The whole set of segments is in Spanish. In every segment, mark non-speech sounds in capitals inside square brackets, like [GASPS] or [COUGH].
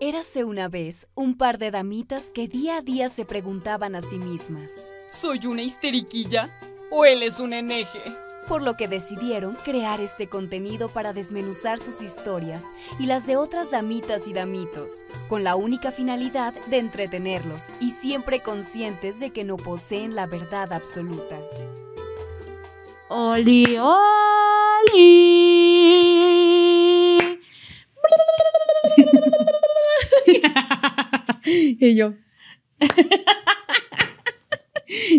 Érase una vez un par de damitas que día a día se preguntaban a sí mismas: ¿Soy una histeriquilla? ¿O él es un eneje? Por lo que decidieron crear este contenido para desmenuzar sus historias y las de otras damitas y damitos, con la única finalidad de entretenerlos y siempre conscientes de que no poseen la verdad absoluta. ¡Oli, oli! [LAUGHS] y yo. [LAUGHS]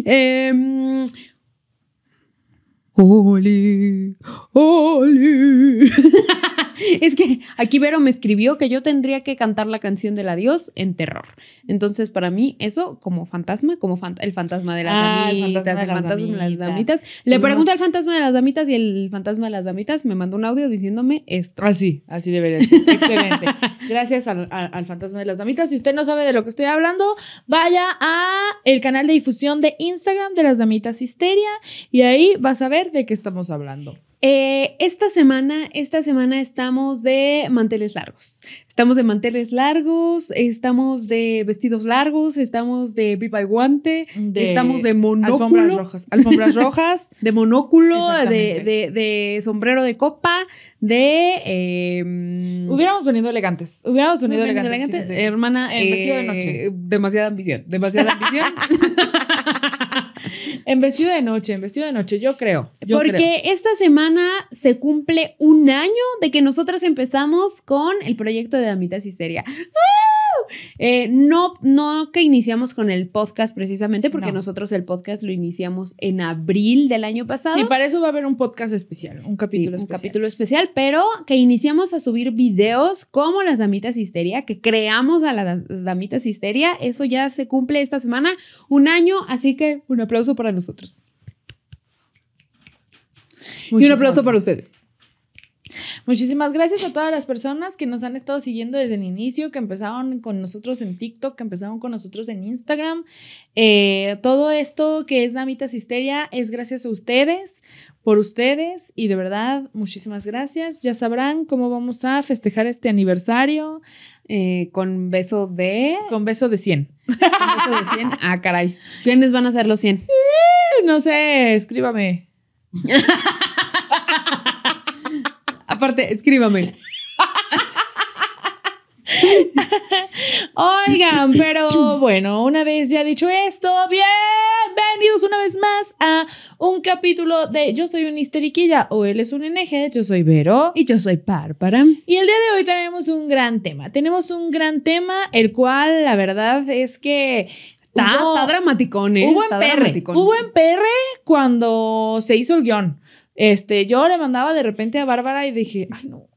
eh, Oli, Oli. [LAUGHS] [LAUGHS] es que aquí Vero me escribió que yo tendría que cantar la canción del adiós en terror. Entonces, para mí, eso como fantasma, como el fantasma de las ah, damitas, el fantasma, de, las, damitas. Le pregunto al fantasma de las damitas y el fantasma de las damitas me mandó un audio diciéndome esto. Así, ah, así debería ser. Excelente. Gracias al, fantasma de las damitas. Si usted no sabe de lo que estoy hablando, vaya a el canal de difusión de Instagram de las damitas histeria y ahí vas a ver de qué estamos hablando. Eh, esta semana, esta semana estamos de manteles largos. Estamos de manteles largos, estamos de vestidos largos, estamos de pipa y guante, estamos de monóculo. Alfombras rojas. Alfombras rojas. [LAUGHS] de monóculo, de, sombrero de copa, de... Em, hubiéramos venido elegantes. Hubiéramos venido, elegantes, Hermana, el vestido de eh, noche. Demasiada ambición, demasiada ambición. [LAUGHS] En vestido de noche, en vestido de noche, yo creo. Porque esta semana se cumple un año de que nosotras empezamos con el proyecto de Damita Histeria. ¡Ah! Eh, no, no que iniciamos con el podcast precisamente, porque nosotros el podcast lo iniciamos en abril del año pasado. Y para eso va a haber un podcast especial, un capítulo especial. Un capítulo especial, pero que iniciamos a subir videos como las damitas histeria, que creamos a las damitas histeria. Eso ya se cumple esta semana, un año, así que un aplauso para nosotros. Y un aplauso para ustedes. Muchísimas gracias a todas las personas que nos han estado siguiendo desde el inicio, que empezaron con nosotros en TikTok, que empezaron con nosotros en Instagram. Eh, todo esto que es Damitas Histeria es gracias a ustedes, por ustedes y de verdad, muchísimas gracias. Ya sabrán cómo vamos a festejar este aniversario. Eh, con beso de... Con beso de 100. Con beso de 100. Ah, caray. ¿Quiénes van a ser los 100? Eh, no sé, escríbame. [LAUGHS] Aparte, escríbame. Oigan, pero bueno, una vez ya dicho esto, bienvenidos una vez más a un capítulo de Yo soy un histeriquilla o él es un NG, yo soy Vero y yo soy Párpara. Y el día de hoy tenemos un gran tema, tenemos un gran tema, el cual la verdad es que está, dramático. dramaticón, Hubo en, hubo en PR cuando se hizo el guión. Este, yo le mandaba de repente a Bárbara y dije, ay no,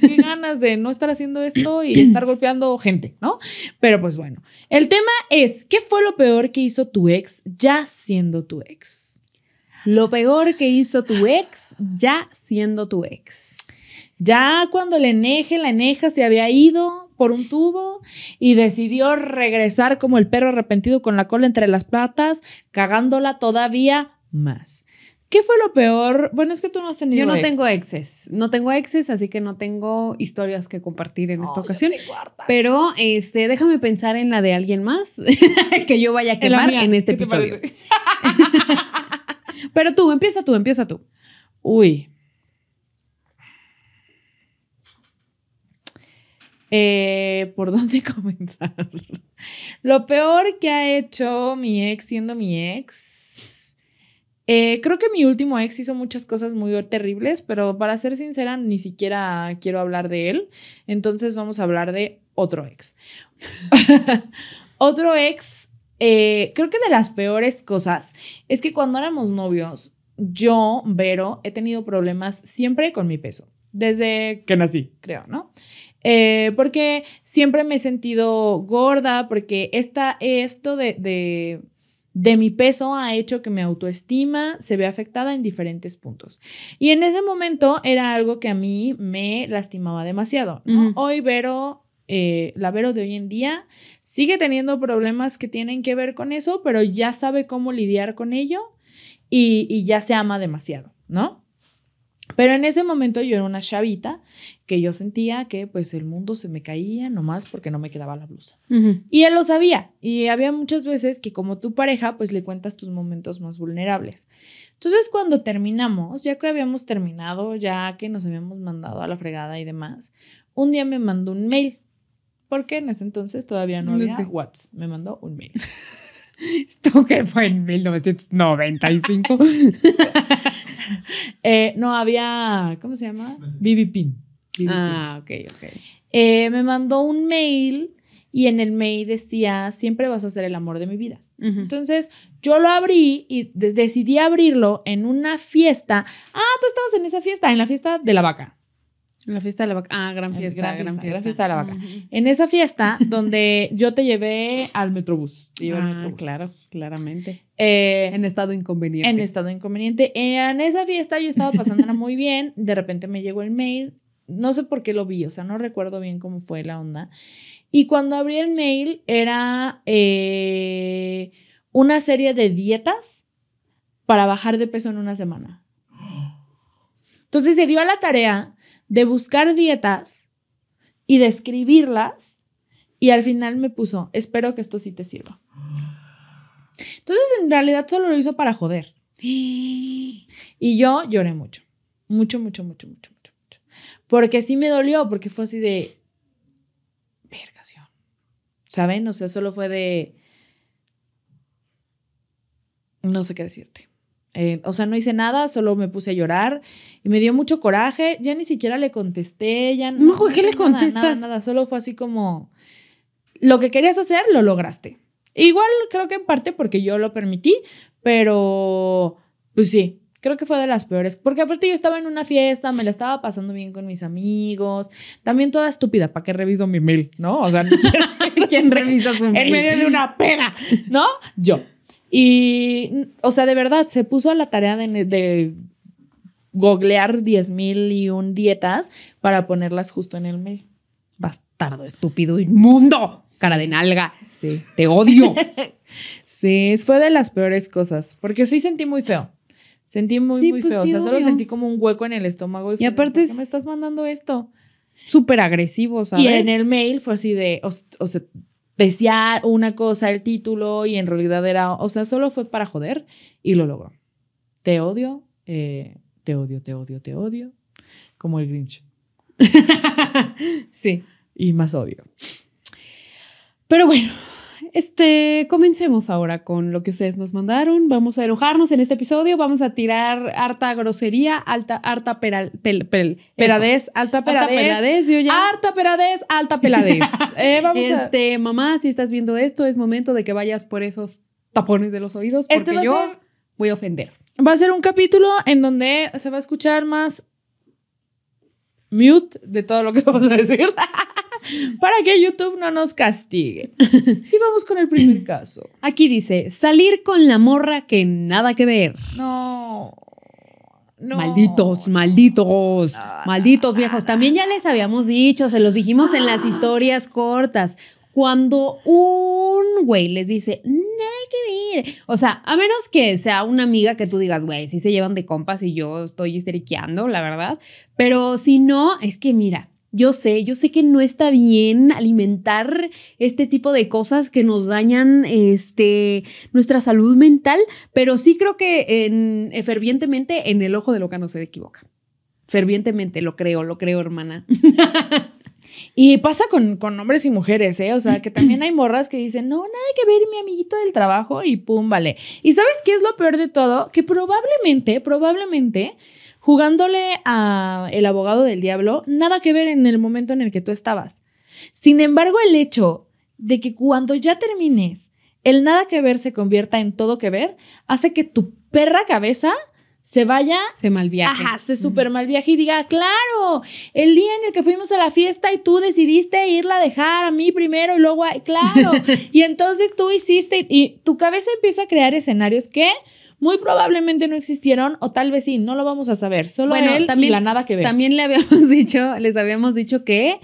qué [LAUGHS] ganas de no estar haciendo esto y [CLEARS THROAT] estar golpeando gente, ¿no? Pero pues bueno, el tema es, ¿qué fue lo peor que hizo tu ex ya siendo tu ex? Lo peor que hizo tu ex ya siendo tu ex. Ya cuando el eneje, la eneja se había ido por un tubo y decidió regresar como el perro arrepentido con la cola entre las patas, cagándola todavía más. ¿Qué fue lo peor? Bueno, es que tú no has tenido. Yo no tengo exes. No tengo exes, así que no tengo historias que compartir en esta ocasión. Pero este, déjame pensar en la de alguien más [LAUGHS] que yo vaya a quemar en, este episodio. [LAUGHS] Pero tú, empieza tú, empieza tú. Uy. Eh, ¿Por dónde [LAUGHS] comenzar? Lo peor que ha hecho mi ex siendo mi ex eh, creo que mi último ex hizo muchas cosas muy terribles, pero para ser sincera, ni siquiera quiero hablar de él. Entonces vamos a hablar de otro ex. [LAUGHS] otro ex, eh, creo que de las peores cosas es que cuando éramos novios, yo, Vero, he tenido problemas siempre con mi peso. Desde que nací, creo, ¿no? Eh, porque siempre me he sentido gorda, porque esta, esto de de mi peso ha hecho que mi autoestima se vea afectada en diferentes puntos. Y en ese momento era algo que a mí me lastimaba demasiado. Hoy Vero, eh, la Vero de hoy en día, sigue teniendo problemas que tienen que ver con eso, pero ya sabe cómo lidiar con ello y ya se ama demasiado, ¿no? Pero en ese momento yo era una chavita que yo sentía que pues el mundo se me caía nomás porque no me quedaba la blusa. Y él lo sabía. Y había muchas veces que como tu pareja pues le cuentas tus momentos más vulnerables. Entonces cuando terminamos, ya que habíamos terminado, ya que nos habíamos mandado a la fregada y demás, un día me mandó un mail. Porque en ese entonces todavía no había WhatsApp. Me mandó un mail. [LAUGHS] ¿Esto que fue en 1995? [LAUGHS] [LAUGHS] Eh, no había, ¿cómo se llama? BBPIN. Ah, ok, ok. Eh, me mandó un mail y en el mail decía, siempre vas a ser el amor de mi vida. Entonces, yo lo abrí y decidí abrirlo en una fiesta. Ah, tú estabas en esa fiesta, en la fiesta de la vaca. En la fiesta de la vaca. Ah, gran fiesta, gran, fiesta, vaca. En esa fiesta donde yo te llevé al Metrobús. al ah, Metrobús. claro, claramente. Eh, en estado inconveniente. En estado inconveniente. En esa fiesta yo estaba pasándola muy bien. De repente me llegó el mail. No sé por qué lo vi, o sea, no recuerdo bien cómo fue la onda. Y cuando abrí el mail era eh, una serie de dietas para bajar de peso en una semana. Entonces se dio a la tarea de buscar dietas y describirlas y al final me puso, espero que esto sí te sirva. Entonces, en realidad solo lo hizo para joder. Y yo lloré mucho, mucho, mucho, mucho, mucho, mucho, Porque sí me dolió, porque fue así de... Vergación. Oh". ¿Saben? O sea, solo fue de... No sé qué decirte. Eh, o sea, no hice nada, solo me puse a llorar y me dio mucho coraje. Ya ni siquiera le contesté, ya no. ¿qué le nada, contestas? Nada, nada, solo fue así como. Lo que querías hacer, lo lograste. Igual creo que en parte porque yo lo permití, pero pues sí, creo que fue de las peores. Porque aparte yo estaba en una fiesta, me la estaba pasando bien con mis amigos. También toda estúpida, ¿para qué reviso mi mail? ¿No? O sea, [LAUGHS] ¿quién, revisa su [LAUGHS] mail? En medio de una pena ¿no? Yo. Y, o sea, de verdad, se puso a la tarea de, de googlear 10.000 y un dietas para ponerlas justo en el mail. Bastardo, estúpido, inmundo cara de nalga. Sí. Te odio. [LAUGHS] sí, fue de las peores cosas, porque sí sentí muy feo. Sentí muy, muy pues feo. o sea, solo sentí como un hueco en el estómago. Y, aparte, me estás mandando esto? Súper agresivo, ¿sabes? Y en el mail fue así de, o, sea, decía una cosa el título y en realidad era, o sea, solo fue para joder y lo logró. Te odio, eh, te odio, te odio, te odio, como el Grinch. [LAUGHS] sí. Y más odio. Pero bueno, [LAUGHS] este, comencemos ahora con lo que ustedes nos mandaron. Vamos a enojarnos en este episodio, vamos a tirar harta grosería, alta, harta peral, alta peladez, Harta peradez, alta peladez. vamos este, mamá, si estás viendo esto, es momento de que vayas por esos tapones de los oídos este porque yo voy a ofender. Va a ser un capítulo en donde se va a escuchar más mute de todo lo que [LAUGHS] vamos a decir. [LAUGHS] para que YouTube no nos castigue. [LAUGHS] Y vamos con el primer caso. Aquí dice, salir con la morra que nada que ver. No. malditos, malditos, malditos viejos. También ya les habíamos dicho, se los dijimos en las historias cortas. Cuando un güey les dice, nada que ver. O sea, a menos que sea una amiga que tú digas, güey, si se llevan de compas y yo estoy histeriqueando, la verdad. Pero si no, es que mira, yo sé, yo sé que no está bien alimentar este tipo de cosas que nos dañan este, nuestra salud mental, pero sí creo que eh, fervientemente en el ojo de que no se equivoca. Fervientemente, lo creo, lo creo, hermana. [LAUGHS] Y pasa con, con, hombres y mujeres, ¿eh? O sea, que también hay morras que dicen, no, nada que ver, mi amiguito del trabajo y pum, vale. ¿Y sabes qué es lo peor de todo? Que probablemente, probablemente jugándole a el abogado del diablo, nada que ver en el momento en el que tú estabas. Sin embargo, el hecho de que cuando ya termines, el nada que ver se convierta en todo que ver, hace que tu perra cabeza se vaya. Se malviaje. Ajá, se super malviaje y diga, claro, el día en el que fuimos a la fiesta y tú decidiste irla a dejar a mí primero y luego, a, claro. [LAUGHS] y entonces tú hiciste, y tu cabeza empieza a crear escenarios que muy probablemente no existieron o tal vez sí, no lo vamos a saber. Solo él también, y la nada que ve. También le habíamos [LAUGHS] dicho, les habíamos dicho que...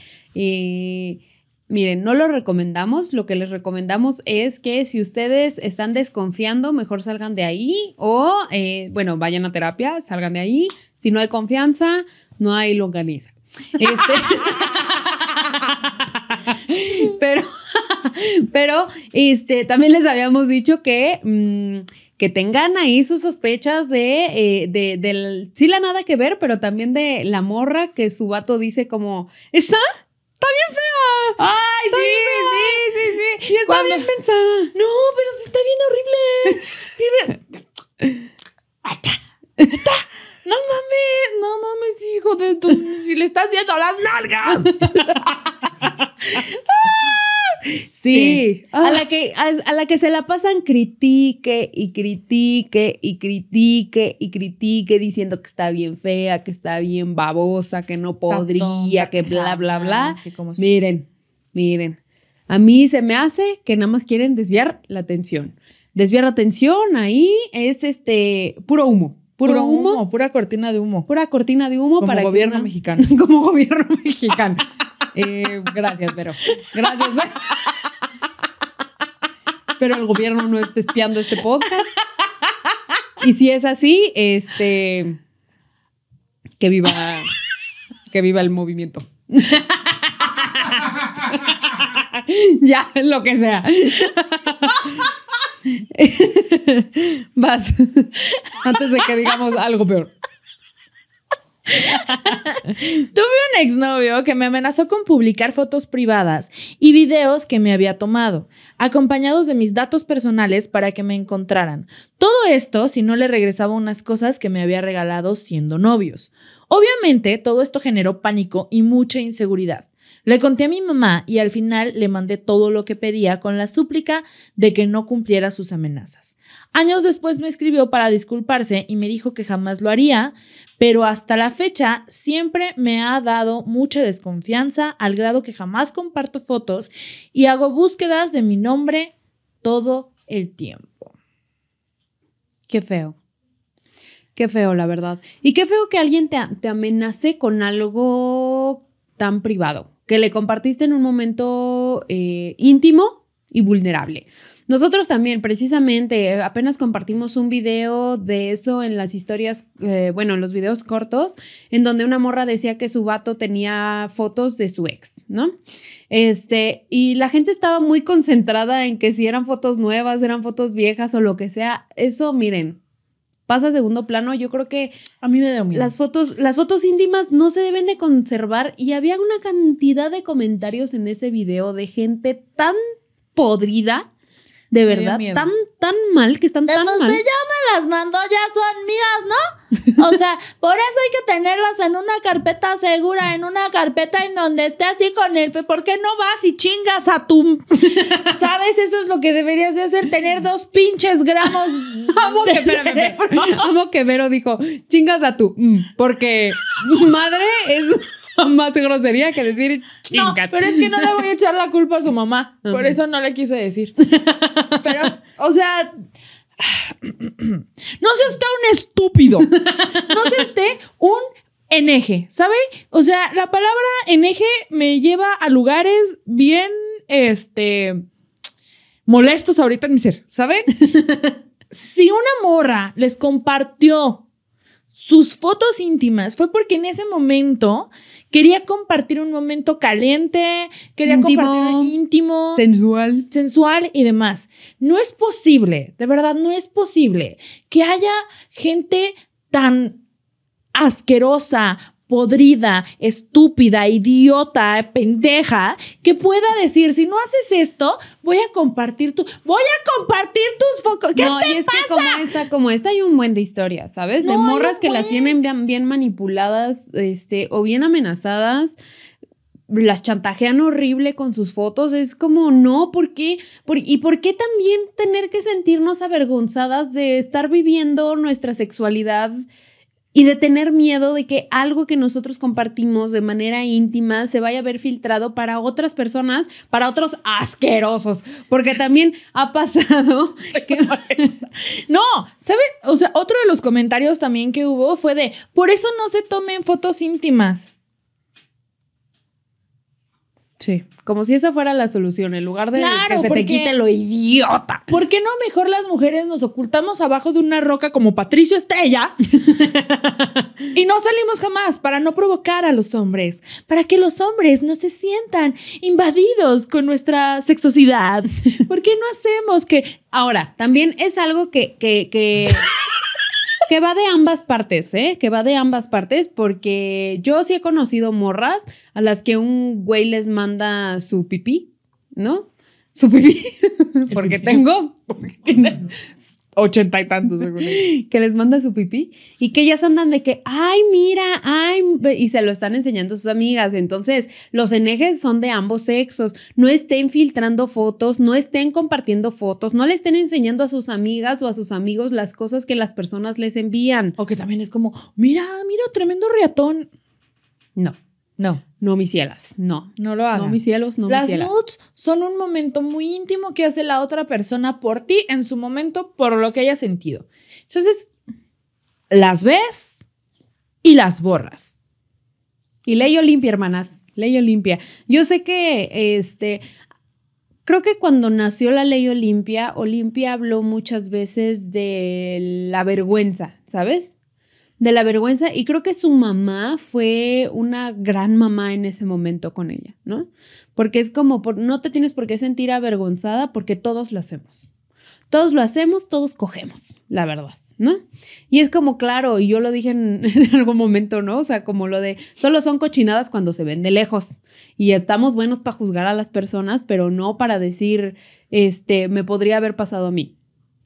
Miren, no lo recomendamos, lo que les recomendamos es que si ustedes están desconfiando, mejor salgan de ahí o, eh, bueno, vayan a terapia, salgan de ahí. Si no hay confianza, no hay longaniza. Este, [LAUGHS] pero, [LAUGHS] pero, este, también les habíamos dicho que... Mm, que tengan ahí sus sospechas de, eh, de, del, sí la nada que ver, pero también de la morra que su vato dice como, ¿está? Está bien fea. Ay, sí, sí, sí, sí. Y está bien pensada. No, pero sí está bien horrible. [LAUGHS] ¡Está! ¡Está! No mames, no mames, hijo de tu... Si le estás viendo las nalgas. [LAUGHS] [LAUGHS] [LAUGHS] Sí, ah. A, la que, a, la que se la pasan critique y critique y critique y critique diciendo que está bien fea, que está bien babosa, que no podría, que bla, bla, bla. Ah, miren, miren. A mí se me hace que nada más quieren desviar la atención. Desviar la atención ahí es este puro humo. Puro, humo, pura cortina de humo. Pura cortina de humo para gobierno mexicano. [LAUGHS] Como gobierno mexicano. [LAUGHS] Eh, gracias, pero. Gracias, pero. el gobierno no está espiando este podcast. Y si es así, este. Que viva. Que viva el movimiento. [LAUGHS] ya, lo que sea. [LAUGHS] Vas. Antes de que digamos algo peor. [LAUGHS] Tuve un exnovio que me amenazó con publicar fotos privadas y videos que me había tomado, acompañados de mis datos personales para que me encontraran. Todo esto si no le regresaba unas cosas que me había regalado siendo novios. Obviamente, todo esto generó pánico y mucha inseguridad. Le conté a mi mamá y al final le mandé todo lo que pedía con la súplica de que no cumpliera sus amenazas. Años después me escribió para disculparse y me dijo que jamás lo haría, pero hasta la fecha siempre me ha dado mucha desconfianza al grado que jamás comparto fotos y hago búsquedas de mi nombre todo el tiempo. Qué feo. Qué feo, la verdad. Y qué feo que alguien te, amenace con algo tan privado, que le compartiste en un momento eh, íntimo y vulnerable. Nosotros también, precisamente, apenas compartimos un video de eso en las historias, eh, bueno, en los videos cortos, en donde una morra decía que su vato tenía fotos de su ex, ¿no? Este, y la gente estaba muy concentrada en que si eran fotos nuevas, eran fotos viejas o lo que sea. Eso, miren, pasa a segundo plano. Yo creo que a mí me dio miedo. Las fotos, las fotos íntimas no se deben de conservar y había una cantidad de comentarios en ese video de gente tan podrida de verdad, tan, tan mal que están tan pues, mal. Entonces ya me las mandó, ya son mías, ¿no? O sea, por eso hay que tenerlas en una carpeta segura, en una carpeta en donde esté así con el... ¿Por qué no vas y chingas a tú? [LAUGHS] ¿Sabes? Eso es lo que deberías de hacer, tener dos pinches gramos. [LAUGHS] Amo que, amo que Vero dijo, chingas a tú, mm, Porque madre es... [LAUGHS] más grosería que decir No, pero es que no le voy a echar la culpa a su mamá. [LAUGHS] Por eso no le quise decir. [LAUGHS] Pero, o sea. [SIGHS] No sea usted un estúpido. No sea usted un eneje, ¿sabe? O sea, la palabra eneje me lleva a lugares bien, este, molestos ahorita en mi ser, ¿saben? si una morra les compartió sus fotos íntimas, fue porque en ese momento Quería compartir un momento caliente, quería íntimo, compartir íntimo, sensual, sensual y demás. No es posible, de verdad no es posible que haya gente tan asquerosa, podrida, estúpida, idiota, pendeja, que pueda decir, si no haces esto, voy a compartir tu, voy a compartir tus focos. ¿Qué no, y es que como esta, como esta hay un buen de historias, ¿sabes? de morras que las tienen bien, manipuladas, este, o bien amenazadas las chantajean horrible con sus fotos. Es como, no, ¿por qué? ¿Y por qué también tener que sentirnos avergonzadas de estar viviendo nuestra sexualidad? y de tener miedo de que algo que nosotros compartimos de manera íntima se vaya a ver filtrado para otras personas, para otros asquerosos, porque también ha pasado [LAUGHS] [LAUGHS] No, ¿sabes? O sea, otro de los comentarios también que hubo fue de, por eso no se tomen fotos íntimas. Sí, como si esa fuera la solución, en lugar de que se te quite lo idiota. ¿Por qué no mejor las mujeres nos ocultamos abajo de una roca como Patricio Estrella [LAUGHS] y no salimos jamás para no provocar a los hombres, para que los hombres no se sientan invadidos con nuestra sexosidad? [LAUGHS] ¿Por qué no hacemos que... Ahora, también es algo que... [LAUGHS] que va de ambas partes, ¿eh? Que va de ambas partes, porque yo sí he conocido morras a las que un güey les manda su pipí, ¿no? Su pipí, [LAUGHS] porque tengo, [LAUGHS] porque ochenta y tantos, [LAUGHS] Que les manda su pipí y que ellas andan de que, ay, mira, ay, y se lo están enseñando a sus amigas. Entonces, los enejes son de ambos sexos. No estén filtrando fotos, no estén compartiendo fotos, no le estén enseñando a sus amigas o a sus amigos las cosas que las personas les envían. O que también es como, mira, mira, tremendo riatón. No. No. No, mis cielas, no. No lo hagan. No, mis cielos, no, mis cielas. Las nudes son un momento muy íntimo que hace la otra persona por ti en su momento, por lo que haya sentido. Entonces, las ves y las borras. Y ley Olimpia, hermanas. Ley Olimpia. Yo sé que este. Creo que cuando nació la ley Olimpia, Olimpia habló muchas veces de la vergüenza, ¿sabes? de la vergüenza y creo que su mamá fue una gran mamá en ese momento con ella, ¿no? Porque es como, por, no te tienes por qué sentir avergonzada porque todos lo hacemos. Todos lo hacemos, todos cogemos, la verdad. ¿No? Y es como, claro, y yo lo dije en, [LAUGHS] en, algún momento, ¿no? O sea, como lo de, solo son cochinadas cuando se ven de lejos. Y estamos buenos para juzgar a las personas, pero no para decir, este, me podría haber pasado a mí.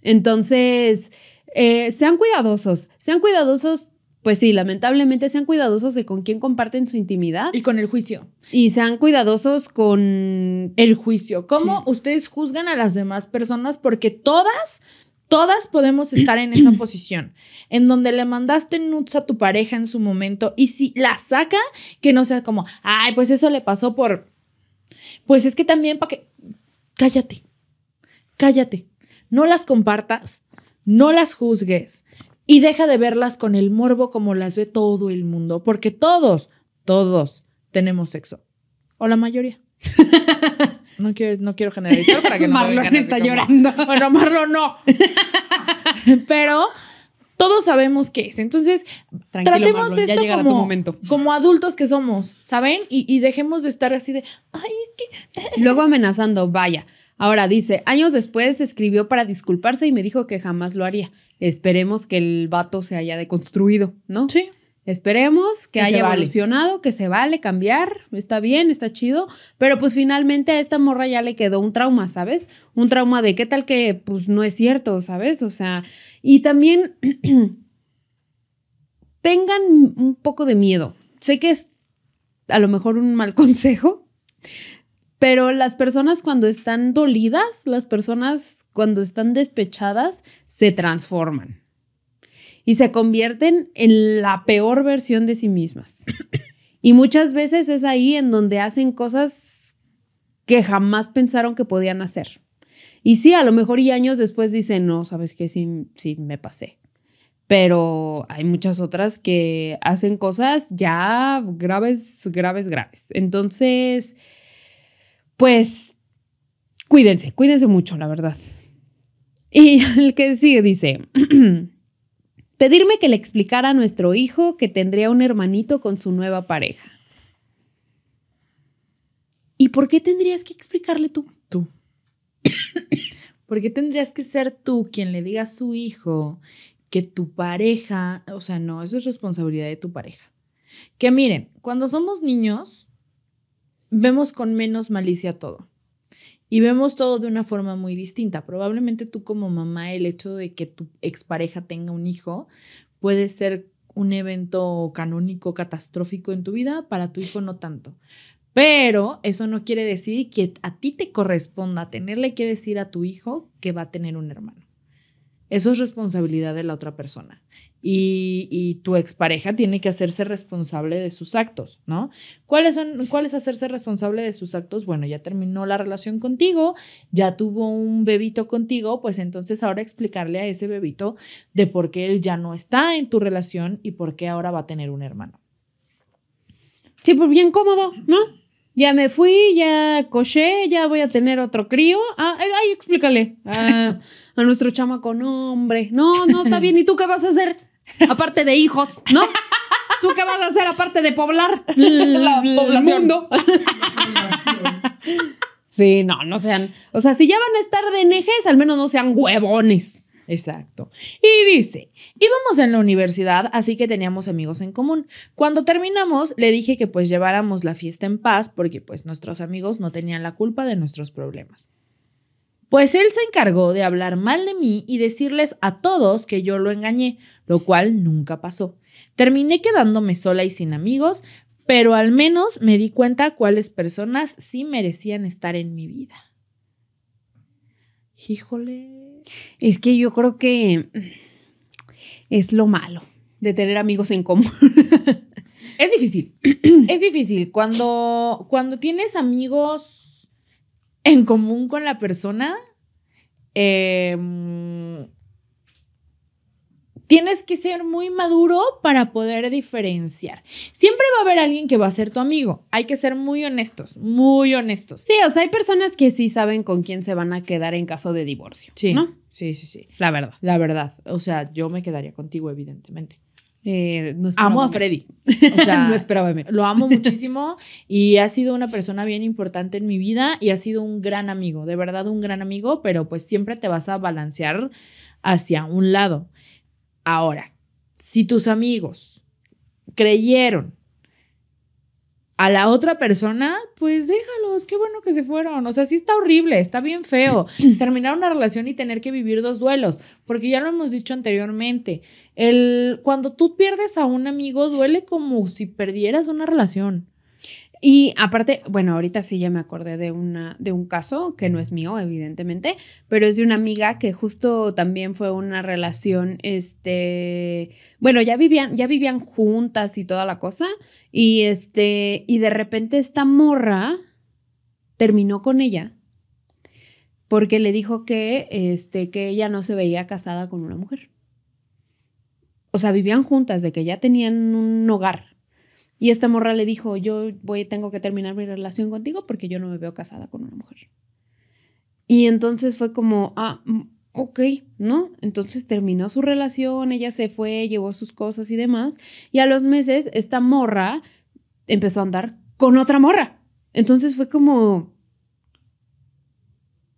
Entonces, eh, sean cuidadosos, sean cuidadosos pues sí, lamentablemente sean cuidadosos de con quién comparten su intimidad. Y con el juicio. Y sean cuidadosos con el juicio. ¿Cómo ustedes juzgan a las demás personas? Porque todas, todas podemos estar en esa [CLEARS THROAT] posición, en donde le mandaste nuts a tu pareja en su momento y si la saca, que no sea como, ay, pues eso le pasó por... Pues es que también para que... Cállate, cállate, no las compartas no las juzgues y deja de verlas con el morbo como las ve todo el mundo, porque todos, todos tenemos sexo, o la mayoría. [LAUGHS] No quiero, no quiero generalizar para que no Marlon está llorando. [LAUGHS] Bueno, Marlon no. [LAUGHS] Pero todos sabemos qué es. Entonces, tratemos esto como, como adultos que somos, ¿saben? Y, y, dejemos de estar así de, ay, es que... Luego amenazando, vaya. Ahora dice, años después escribió para disculparse y me dijo que jamás lo haría. Esperemos que el vato se haya deconstruido, ¿no? Sí. Esperemos que, haya evolucionado, que se vale cambiar, está bien, está chido, pero pues finalmente a esta morra ya le quedó un trauma, ¿sabes? Un trauma de qué tal que pues no es cierto, ¿sabes? O sea, y también [CLEARS THROAT] tengan un poco de miedo. Sé que es a lo mejor un mal [LAUGHS] consejo, pero las personas cuando están dolidas, las personas cuando están despechadas, se transforman y se convierten en la peor versión de sí mismas. [COUGHS] Y muchas veces es ahí en donde hacen cosas que jamás pensaron que podían hacer. Y sí, a lo mejor y años después dicen, no, sabes que sí, sí me pasé. Pero hay muchas otras que hacen cosas ya graves, graves, graves. Entonces, pues cuídense, cuídense mucho, la verdad. Y [LAUGHS] el que sigue dice, [CLEARS THROAT] pedirme que le explicara a nuestro hijo que tendría un hermanito con su nueva pareja. ¿Y por qué tendrías que explicarle tú? Tú. [COUGHS] ¿Por qué tendrías que ser tú quien le diga a su hijo que tu pareja, o sea, no, eso es responsabilidad de tu pareja? Que miren, cuando somos niños, vemos con menos malicia todo. Y vemos todo de una forma muy distinta. Probablemente tú como mamá, el hecho de que tu expareja tenga un hijo puede ser un evento canónico catastrófico en tu vida, para tu hijo no tanto. Pero eso no quiere decir que a ti te corresponda tenerle que decir a tu hijo que va a tener un hermano. Eso es responsabilidad de la otra persona y, y, tu expareja tiene que hacerse responsable de sus actos, ¿no? cuál es hacerse responsable de sus actos? Bueno, ya terminó la relación contigo, ya tuvo un bebito contigo, pues entonces ahora explicarle a ese bebito de por qué él ya no está en tu relación y por qué ahora va a tener un hermano. Sí, pues bien cómodo, ¿no? Ya me fui, ya coché, ya voy a tener otro crío. Ah, eh, ay, explícale. [LAUGHS] a nuestro chamaco, con hombre. No, no, está bien. ¿Y tú qué vas a hacer? Aparte de hijos, ¿no? ¿Tú qué vas a hacer aparte de poblar la, población? Mundo? sí, no, no sean. O sea, si ya van a estar de nejes, al menos no sean huevones. Exacto. Y dice, íbamos en la universidad, así que teníamos amigos en común. Cuando terminamos, le dije que pues lleváramos la fiesta en paz porque pues nuestros amigos no tenían la culpa de nuestros problemas. Pues él se encargó de hablar mal de mí y decirles a todos que yo lo engañé, lo cual nunca pasó. Terminé quedándome sola y sin amigos, pero al menos me di cuenta cuáles personas sí merecían estar en mi vida. Híjole. Es que yo creo que es lo malo de tener amigos en común. [LAUGHS] es difícil. [CLEARS THROAT] es difícil. Cuando, cuando tienes amigos en común con la persona, em, tienes que ser muy maduro para poder diferenciar. Siempre va a haber alguien que va a ser tu amigo. Hay que ser muy honestos, muy honestos. Sí, o sea, hay personas que sí saben con quién se van a quedar en caso de divorcio. Sí, ¿no? sí, sí, sí. La verdad. La verdad. O sea, yo me quedaría contigo, evidentemente. Eh, amo a Freddy. [LAUGHS] Lo amo muchísimo y ha sido una persona bien importante en mi vida y ha sido un gran amigo, de verdad un gran amigo, pero pues siempre te vas a balancear hacia un lado. Ahora, si tus amigos creyeron a la otra persona, pues déjalos, qué bueno que se fueron. O sea, sí está horrible, está bien feo [CLEARS THROAT] terminar una relación y tener que vivir dos duelos, porque ya lo hemos dicho anteriormente, el, cuando tú pierdes a un amigo, duele como si perdieras una relación. Y aparte, bueno, ahorita sí ya me acordé de, una, de un caso que no es mío, evidentemente, pero es de una amiga que justo también fue una relación, este, bueno, ya vivían, ya vivían juntas y toda la cosa, y este, y de repente esta morra terminó con ella porque le dijo que, este, que ella no se veía casada con una mujer o sea, vivían juntas, de que ya tenían un hogar. Y esta morra le dijo, yo voy, tengo que terminar mi relación contigo porque yo no me veo casada con una mujer. Y entonces fue como, ah, mm, ok, ¿no? Entonces terminó su relación, ella se fue, llevó sus cosas y demás. Y a los meses, esta morra empezó a andar con otra morra. Entonces fue como,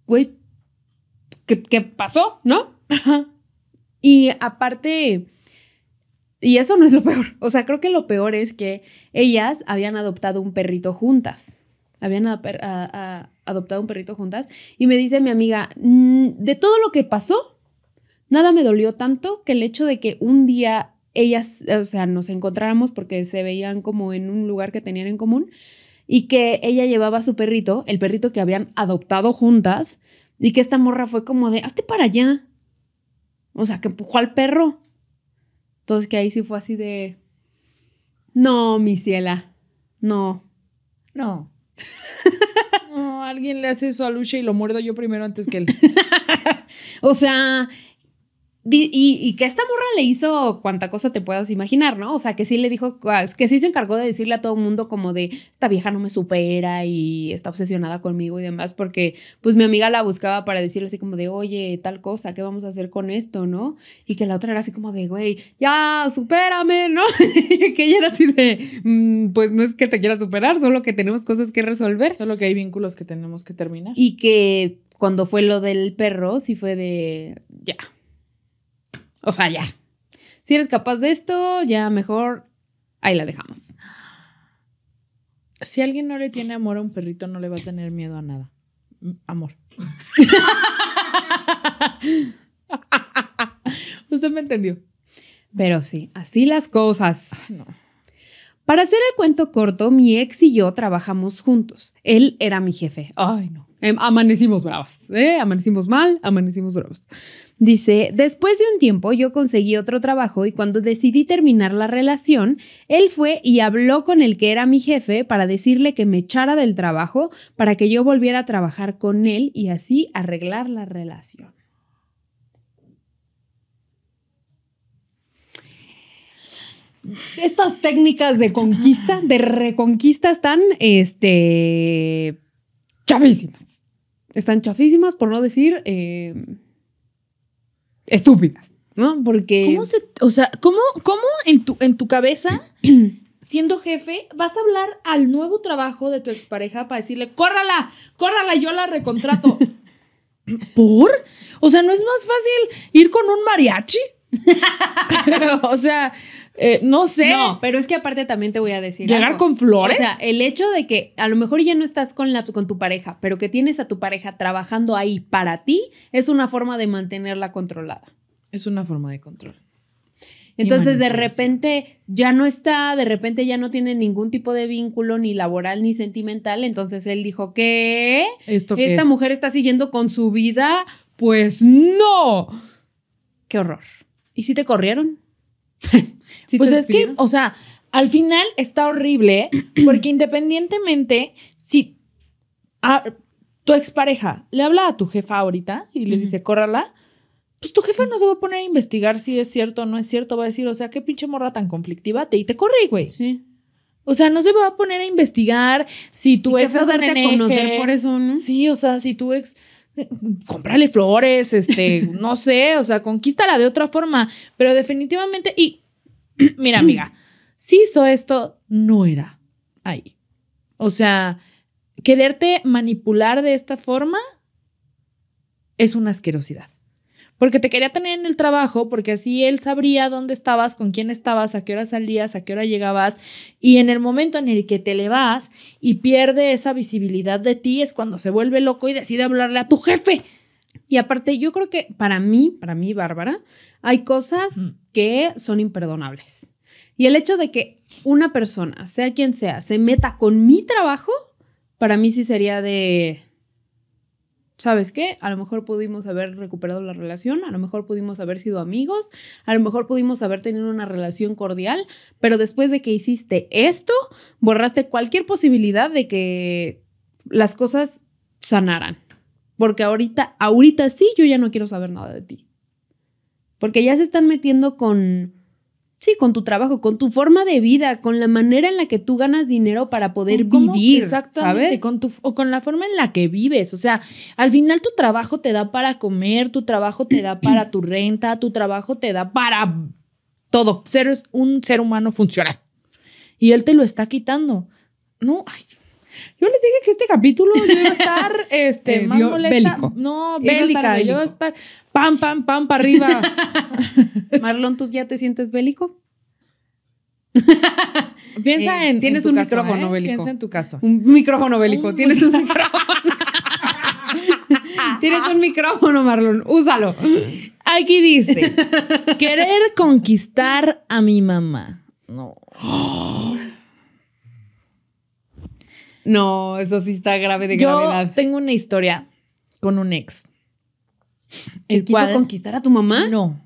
güey, qué pasó, no? y aparte y eso no es lo peor. O sea, creo que lo peor es que ellas habían adoptado un perrito juntas. Habían adoptado un perrito juntas. Y me dice mi amiga, mm, de todo lo que pasó, nada me dolió tanto que el hecho de que un día ellas, o sea, nos encontráramos porque se veían como en un lugar que tenían en común y que ella llevaba a su perrito, el perrito que habían adoptado juntas, y que esta morra fue como de, hazte para allá. O sea, que empujó al perro. Entonces que ahí sí fue así de, no, mi ciela, no. No. [LAUGHS] no, alguien le hace eso a Lucha y lo muerdo yo primero antes que él. [LAUGHS] o sea, y, que esta morra le hizo cuanta cosa te puedas imaginar, ¿no? O sea, que sí le dijo, ah, que sí se encargó de decirle a todo el mundo como de, esta vieja no me supera y está obsesionada conmigo y demás, porque pues mi amiga la buscaba para decirle así como de, oye, tal cosa, ¿qué vamos a hacer con esto, no? Y que la otra era así como de, güey, ya, supérame, ¿no? [LAUGHS] que ella era así de, mm, pues no es que te quiera superar, solo que tenemos cosas que resolver. Solo que hay vínculos que tenemos que terminar. Y que cuando fue lo del perro, sí fue de, ya o sea, ya. Si eres capaz de esto, ya mejor ahí la dejamos. Si alguien no le tiene amor a un perrito, no le va a tener miedo a nada. Amor. [LAUGHS] Usted me entendió. Pero sí, así las cosas. Para hacer el cuento corto, mi ex y yo trabajamos juntos. Él era mi jefe. Ay, no. Em, amanecimos bravas. ¿eh? Amanecimos mal, amanecimos bravas. Dice, después de un tiempo yo conseguí otro trabajo y cuando decidí terminar la relación, él fue y habló con el que era mi jefe para decirle que me echara del trabajo para que yo volviera a trabajar con él y así arreglar la relación. Estas técnicas de conquista, de reconquista, este, están este, chavísimas. Están chavísimas, por no decir... Eh, estúpidas, ¿no? Porque... ¿Cómo se, o sea, ¿cómo, en, tu, en tu cabeza, [CLEARS THROAT] siendo jefe, vas a hablar al nuevo trabajo de tu expareja para decirle, córrala, córrala, yo la recontrato? [LAUGHS] ¿Por? O sea, ¿no es más fácil ir con un mariachi? [LAUGHS] o sea, eh, no sé. No, pero es que aparte también te voy a decir. Llegar con flores. O sea, el hecho de que a lo mejor ya no estás con, la, con tu pareja, pero que tienes a tu pareja trabajando ahí para ti, es una forma de mantenerla controlada. Es una forma de control. Entonces, de repente ya no está, de repente ya no tiene ningún tipo de vínculo, ni laboral, ni sentimental. Entonces él dijo, ¿qué? ¿Esto que esta mujer está siguiendo con su vida? Pues no. Qué horror. ¿Y si te corrieron? [LAUGHS] pues es que, o sea, al final está horrible [CLEARS THROAT] porque independientemente si a, tu expareja le habla a tu jefa ahorita y le dice, córrala, pues tu jefa no se va a poner a investigar si es cierto o no es cierto. Va a decir, o sea, qué pinche morra tan conflictiva, te y te corre, güey. Sí. O sea, no se va a poner a investigar si tu ex conocer por eso, ¿no? Sí, o sea, si tu ex [LAUGHS] comprarle flores, este, [LAUGHS] no sé, o sea, conquístala de otra forma, pero definitivamente, y [CLEARS THROAT] mira, amiga, si hizo esto, no era ahí. O sea, quererte manipular de esta forma es una asquerosidad porque te quería tener en el trabajo, porque así él sabría dónde estabas, con quién estabas, a qué hora salías, a qué hora llegabas, y en el momento en el que te le vas y pierde esa visibilidad de ti es cuando se vuelve loco y decide hablarle a tu jefe. Y aparte, yo creo que para mí, para mí, Bárbara, hay cosas mm. que son imperdonables. Y el hecho de que una persona, sea quien sea, se meta con mi trabajo, para mí sí sería de ¿sabes qué? A lo mejor pudimos haber recuperado la relación, a lo mejor pudimos haber sido amigos, a lo mejor pudimos haber tenido una relación cordial, pero después de que hiciste esto, borraste cualquier posibilidad de que las cosas sanaran. Porque ahorita, ahorita sí, yo ya no quiero saber nada de ti. Porque ya se están metiendo con Sí, con tu trabajo, con tu forma de vida, con la manera en la que tú ganas dinero para poder vivir. Exactamente, Con tu, o con la forma en la que vives. O sea, al final tu trabajo te da para comer, tu trabajo te da para tu renta, tu trabajo te da para todo. Ser un ser humano funcional. Y él te lo está quitando. No, ay, yo les dije que este capítulo yo iba a estar [LAUGHS] este, más molesta. Bélico. No, bélica. Yo iba a estar pam, pam, pam para arriba. [LAUGHS] Marlon, ¿tú ya te sientes bélico? [LAUGHS] Piensa eh, en. Tienes un micrófono ¿eh? bélico. Piensa en tu caso. Un micrófono bélico. tienes un micrófono. tienes un micrófono, Marlon. Úsalo. Aquí dice: Querer conquistar a mi mamá. [GASPS] No. No, eso sí está grave de Yo gravedad. Tengo una historia con un ex. ¿El quiso conquistar a tu mamá? No.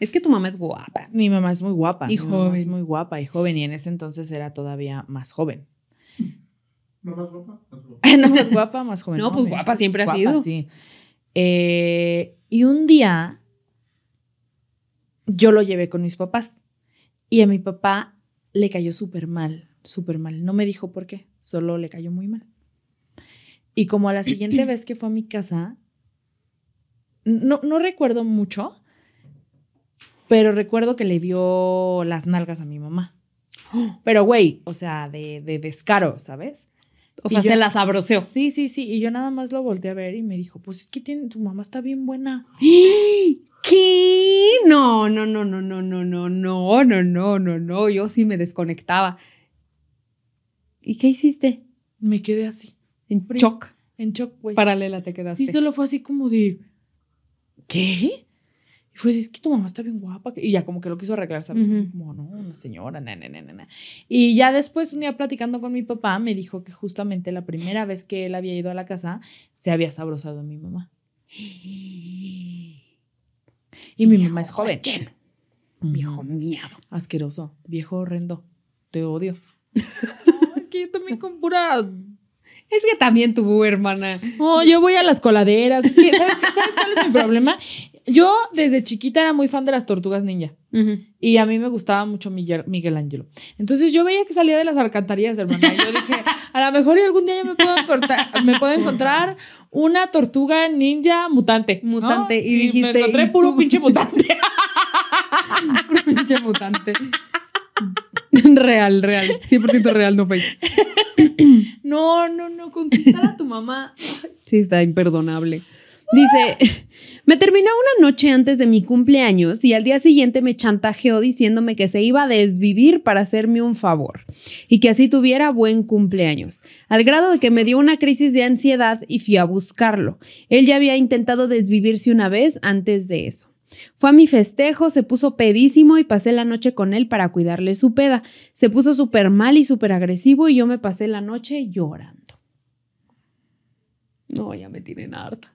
Es que tu mamá es guapa. Mi mamá es muy guapa. Y joven. es muy guapa y joven. Y en ese entonces era todavía más joven. ¿No más guapa? Más guapa. [LAUGHS] no más guapa, más joven. No, pues guapa siempre ha sido. Sí. Eh, y un día yo lo llevé con mis papás. Y a mi papá le cayó súper mal, súper mal. No me dijo por qué solo le cayó muy mal. Y como a la siguiente vez que fue a mi casa, no, no recuerdo mucho, pero recuerdo que le dio las nalgas a mi mamá. Pero güey, o sea, de, de descaro, ¿sabes? O sea, se las abroció. Sí, sí, sí. Y yo nada más lo volteé a ver y me dijo, pues es que tiene, tu mamá está bien buena. ¿Qué? No, no, no, no, no, no, no, no, no, no, no, no. Yo sí me desconectaba. ¿Y qué hiciste? Me quedé así. En shock. En shock, güey. Paralela te quedaste. Sí, solo fue así como de. ¿Qué? Y fue, es que tu mamá está bien guapa. Y ya como que lo quiso arreglar, ¿sabes? Como, no, una señora, na, na, na, Y ya después, un día platicando con mi papá, me dijo que justamente la primera vez que él había ido a la casa, se había sabrosado a mi mamá. Y mi, mamá es joven. Viejo miedo. Asqueroso. Viejo horrendo. Te odio. [LAUGHS] que yo también con pura es que también tuvo hermana. Oh, yo voy a las coladeras. ¿Sabes, cuál es mi problema? Yo desde chiquita era muy fan de las tortugas ninja. Y a mí me gustaba mucho Miguel Ángelo. Entonces yo veía que salía de las alcantarillas, hermana. Y yo dije, a lo mejor algún día yo me puedo, cortar, me puedo encontrar una tortuga ninja mutante. Mutante. Y, dijiste, me encontré [LAUGHS] puro pinche mutante. puro pinche mutante. [LAUGHS] Real, real. 100% real, no fake. [LAUGHS] no, no, no. Conquistar a tu mamá. sí, está imperdonable. Dice, [LAUGHS] me terminó una noche antes de mi cumpleaños y al día siguiente me chantajeó diciéndome que se iba a desvivir para hacerme un favor y que así tuviera buen cumpleaños, al grado de que me dio una crisis de ansiedad y fui a buscarlo. Él ya había intentado desvivirse una vez antes de eso. Fue a mi festejo, se puso pedísimo y pasé la noche con él para cuidarle su peda. Se puso súper mal y súper agresivo y yo me pasé la noche llorando. No, ya me tienen harta.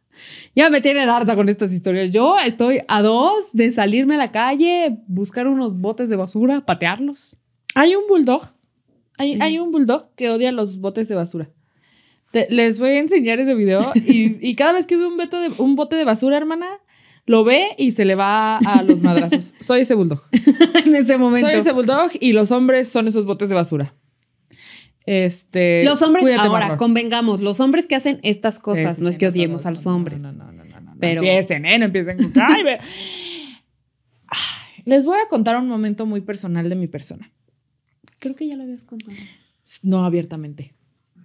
Ya me tienen harta con estas historias. Yo estoy a dos de salirme a la calle, buscar unos botes de basura, patearlos. Hay un bulldog. Hay, mm. un bulldog que odia los botes de basura. les voy a enseñar ese video. Y, cada vez que veo un bote de basura, hermana, lo ve y se le va a los madrazos. [LAUGHS] Soy ese bulldog. en ese momento. Soy ese bulldog y los hombres son esos botes de basura. Este, los hombres, ahora, convengamos, los hombres que hacen estas cosas, no es que odiemos a los hombres. No, no, no, no, no, pero... no empiecen, ¿eh? No empiecen. Con... Ay, [LAUGHS] les voy a contar un momento muy personal de mi persona. Creo que ya lo habías contado. No abiertamente.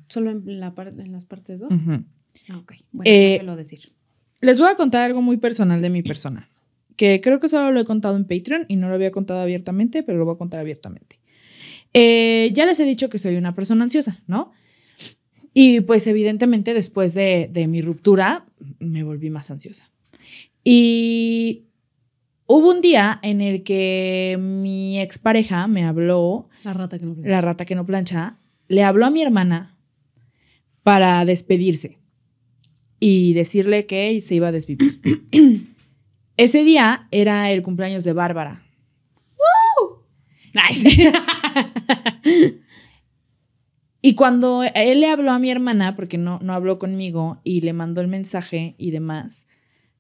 Solo en, la en las partes dos. Ajá. Ah, ok. Bueno, eh, decir. Les voy a contar algo muy personal de mi persona, que creo que solo lo he contado en Patreon y no lo había contado abiertamente, pero lo voy a contar abiertamente. Eh, ya les he dicho que soy una persona ansiosa, ¿no? Y pues evidentemente después de, de mi ruptura me volví más ansiosa. Y hubo un día en el que mi expareja me habló. La rata que no plancha. La rata que no plancha. Le habló a mi hermana para despedirse y decirle que se iba a desvivir. [CLEARS THROAT] Ese día era el cumpleaños de Bárbara. ¡Woo! Nice. [LAUGHS] y cuando él le habló a mi hermana, porque no, no habló conmigo, y le mandó el mensaje y demás,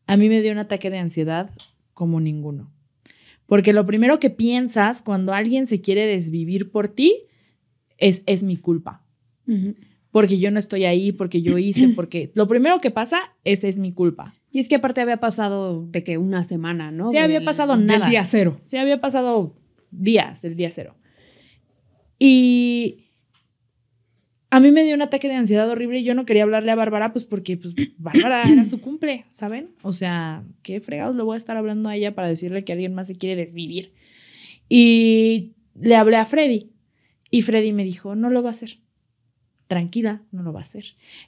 a mí me dio un ataque de ansiedad como ninguno. Porque lo primero que piensas cuando alguien se quiere desvivir por ti es, es mi culpa porque yo no estoy ahí, porque yo hice, [CLEARS THROAT] porque lo primero que pasa esa es mi culpa. Y es que aparte había pasado de que una semana, ¿no? Sí, había pasado nada. El día cero. Sí, había pasado días, el día cero. Y a mí me dio un ataque de ansiedad horrible y yo no quería hablarle a Bárbara, pues porque pues, [CLEARS THROAT] Bárbara era su cumple, ¿saben? O sea, qué fregados le voy a estar hablando a ella para decirle que alguien más se quiere desvivir. Y le hablé a Freddy y Freddy me dijo, no lo va a hacer tranquila, no lo va a hacer.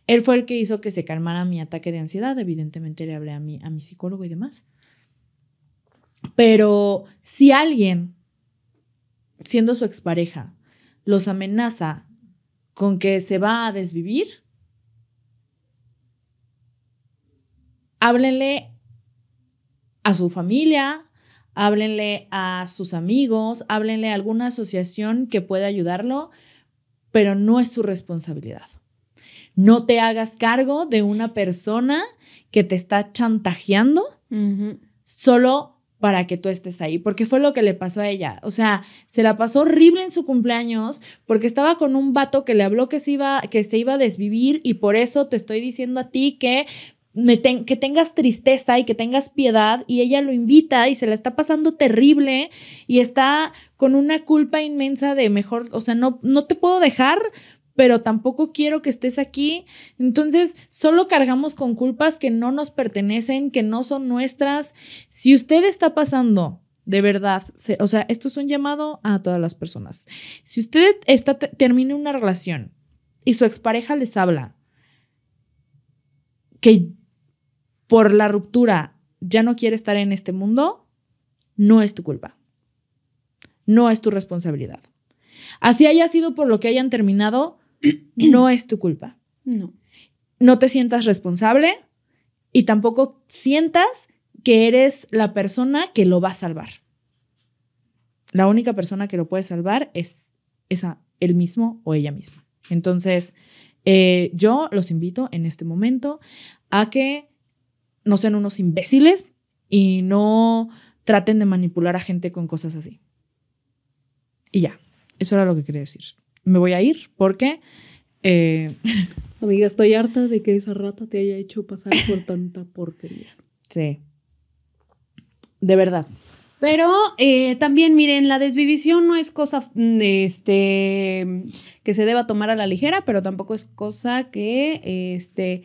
Él fue el que hizo que se calmara mi ataque de ansiedad, evidentemente le hablé a mi, a mi psicólogo y demás. Pero si alguien, siendo su expareja, los amenaza con que se va a desvivir, háblenle a su familia, háblenle a sus amigos, háblenle a alguna asociación que pueda ayudarlo, pero no es su responsabilidad. No te hagas cargo de una persona que te está chantajeando solo para que tú estés ahí, porque fue lo que le pasó a ella. O sea, se la pasó horrible en su cumpleaños porque estaba con un vato que le habló que se iba, que se iba a desvivir y por eso te estoy diciendo a ti que que tengas tristeza y que tengas piedad y ella lo invita y se la está pasando terrible y está con una culpa inmensa de mejor, o sea, no, no te puedo dejar, pero tampoco quiero que estés aquí. Entonces, solo cargamos con culpas que no nos pertenecen, que no son nuestras. Si usted está pasando de verdad, o sea, esto es un llamado a todas las personas. Si usted está, termina una relación y su expareja les habla que por la ruptura ya no quiere estar en este mundo, no es tu culpa. No es tu responsabilidad. Así haya sido por lo que hayan terminado, [CLEARS THROAT] no es tu culpa. No. No te sientas responsable y tampoco sientas que eres la persona que lo va a salvar. La única persona que lo puede salvar es esa, él mismo o ella misma. Entonces, eh, yo los invito en este momento a que no sean unos imbéciles y no traten de manipular a gente con cosas así. Y ya, eso era lo que quería decir. Me voy a ir porque... Eh, [LAUGHS] Amiga, estoy harta de que esa rata te haya hecho pasar por [LAUGHS] tanta porquería. Sí. De verdad. Pero eh, también, miren, la desvivisión no es cosa mm, este, que se deba tomar a la ligera, pero tampoco es cosa que este,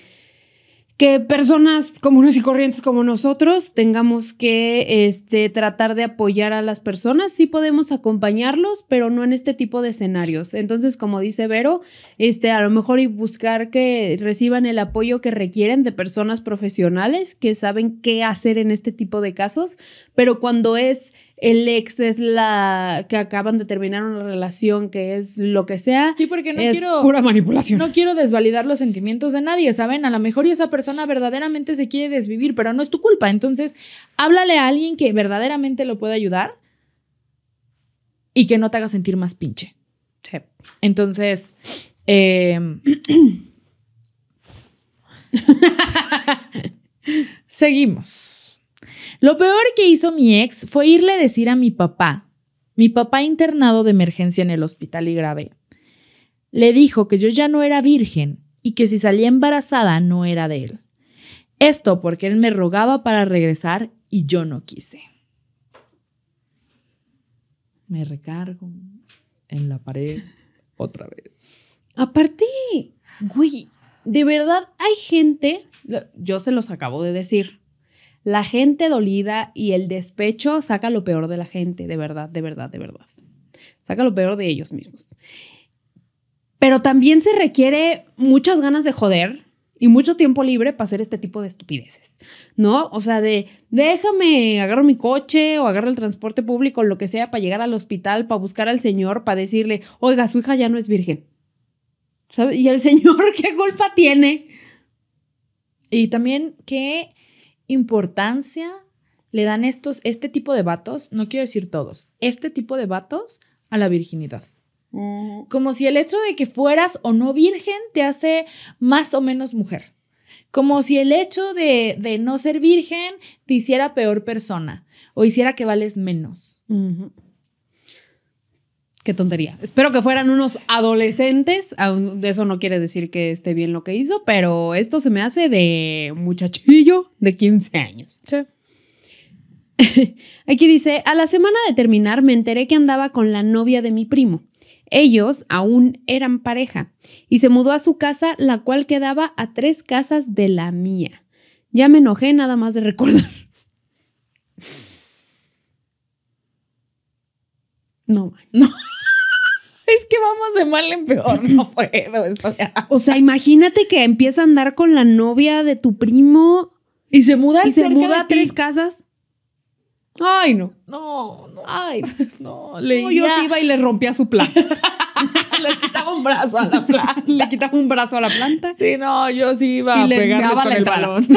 que personas comunes y corrientes como nosotros tengamos que este, tratar de apoyar a las personas. Sí podemos acompañarlos, pero no en este tipo de escenarios. Entonces, como dice Vero, este, a lo mejor y buscar que reciban el apoyo que requieren de personas profesionales que saben qué hacer en este tipo de casos, pero cuando es el ex es la que acaban de terminar una relación, que es lo que sea. Sí, porque no es quiero. Pura manipulación. No quiero desvalidar los sentimientos de nadie, ¿saben? A lo mejor esa persona verdaderamente se quiere desvivir, pero no es tu culpa. Entonces, háblale a alguien que verdaderamente lo pueda ayudar y que no te haga sentir más pinche. Sí. Entonces, em, [CLEARS THROAT] [LAUGHS] seguimos. Lo peor que hizo mi ex fue irle a decir a mi papá, mi papá internado de emergencia en el hospital y grave. Le dijo que yo ya no era virgen y que si salía embarazada no era de él. Esto porque él me rogaba para regresar y yo no quise. Me recargo en la pared [LAUGHS] otra vez. Aparte, güey, de verdad hay gente, yo se los acabo de decir, la gente dolida y el despecho saca lo peor de la gente, de verdad, de verdad, de verdad. Saca lo peor de ellos mismos. Pero también se requiere muchas ganas de joder y mucho tiempo libre para hacer este tipo de estupideces, ¿no? O sea, de déjame, agarro mi coche o agarro el transporte público, lo que sea, para llegar al hospital, para buscar al señor, para decirle, oiga, su hija ya no es virgen. Y el [LAUGHS] señor, ¿qué culpa tiene? Y también, que importancia le dan estos, este tipo de vatos, no quiero decir todos, este tipo de vatos a la virginidad. Como si el hecho de que fueras o no virgen te hace más o menos mujer. Como si el hecho de, no ser virgen te hiciera peor persona o hiciera que vales menos. Qué tontería. Espero que fueran unos adolescentes. Eso no quiere decir que esté bien lo que hizo, pero esto se me hace de muchachillo de 15 años. Sí. [LAUGHS] Aquí dice, a la semana de terminar me enteré que andaba con la novia de mi primo. Ellos aún eran pareja y se mudó a su casa, la cual quedaba a tres casas de la mía. Ya me enojé nada más de recordar. [LAUGHS] No, no. [LAUGHS] es que vamos de mal en peor, no [LAUGHS] puedo. O sea, imagínate que empieza a andar con la novia de tu primo. Y se muda y se muda a tres casas. Ay, no. No, no. Ay, [LAUGHS] no. Le no, yo iba y le rompía su planta. [LAUGHS] le quitaba un brazo a la planta. Le quitaba un brazo a la planta. Sí, no, yo sí iba y a pegarles con el balón.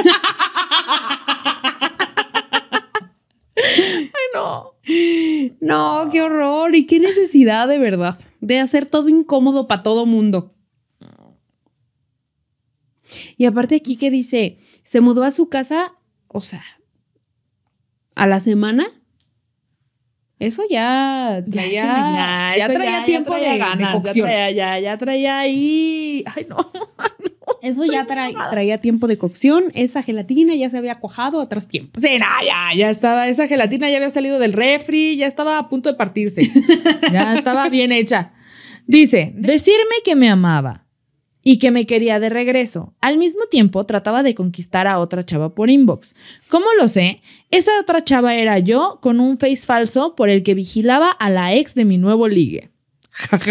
Ay, no. No, qué horror. Y qué necesidad de verdad de hacer todo incómodo para todo mundo. Y aparte aquí que dice, se mudó a su casa, o sea, a la semana eso ya traía, ya, traía tiempo de cocción. Ya ya, ya traía ahí. Ay, no. [LAUGHS] Eso ya traía tiempo de cocción. Esa gelatina ya se había cojado a tiempo. ya, ya estaba. Esa gelatina ya había salido del refri, ya estaba a punto de partirse. [LAUGHS] ya estaba bien hecha. Dice: decirme que me amaba, y que me quería de regreso. Al mismo tiempo trataba de conquistar a otra chava por inbox. ¿Cómo lo sé? Esa otra chava era yo con un face falso por el que vigilaba a la ex de mi nuevo ligue. [LAUGHS]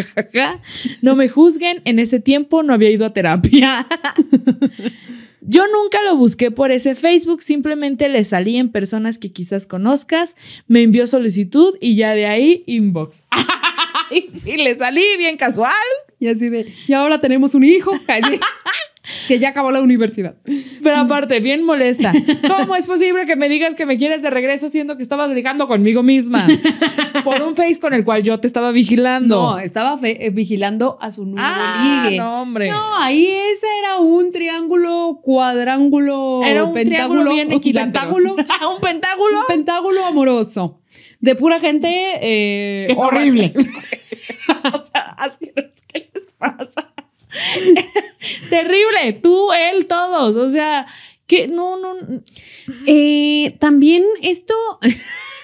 no me juzguen, en ese tiempo no había ido a terapia. [LAUGHS] Yo nunca lo busqué por ese Facebook, simplemente le salí en personas que quizás conozcas, me envió solicitud y ya de ahí inbox. [LAUGHS] y le salí bien casual. Y así de, y ahora tenemos un hijo. [LAUGHS] que ya acabó la universidad. Pero aparte, bien molesta. ¿Cómo es posible que me digas que me quieres de regreso siendo que estabas ligando conmigo misma? Por un face con el cual yo te estaba vigilando. No, estaba eh, vigilando a su nuevo ah, No, ahí ese era un triángulo, cuadrángulo, era un pentágulo [LAUGHS] un pentágulo. un pentágulo. Un amoroso. De pura gente eh, horrible. [LAUGHS] o sea, asqueroso. [LAUGHS] Terrible, tú, él, todos, o sea, que no, no. Eh, también esto,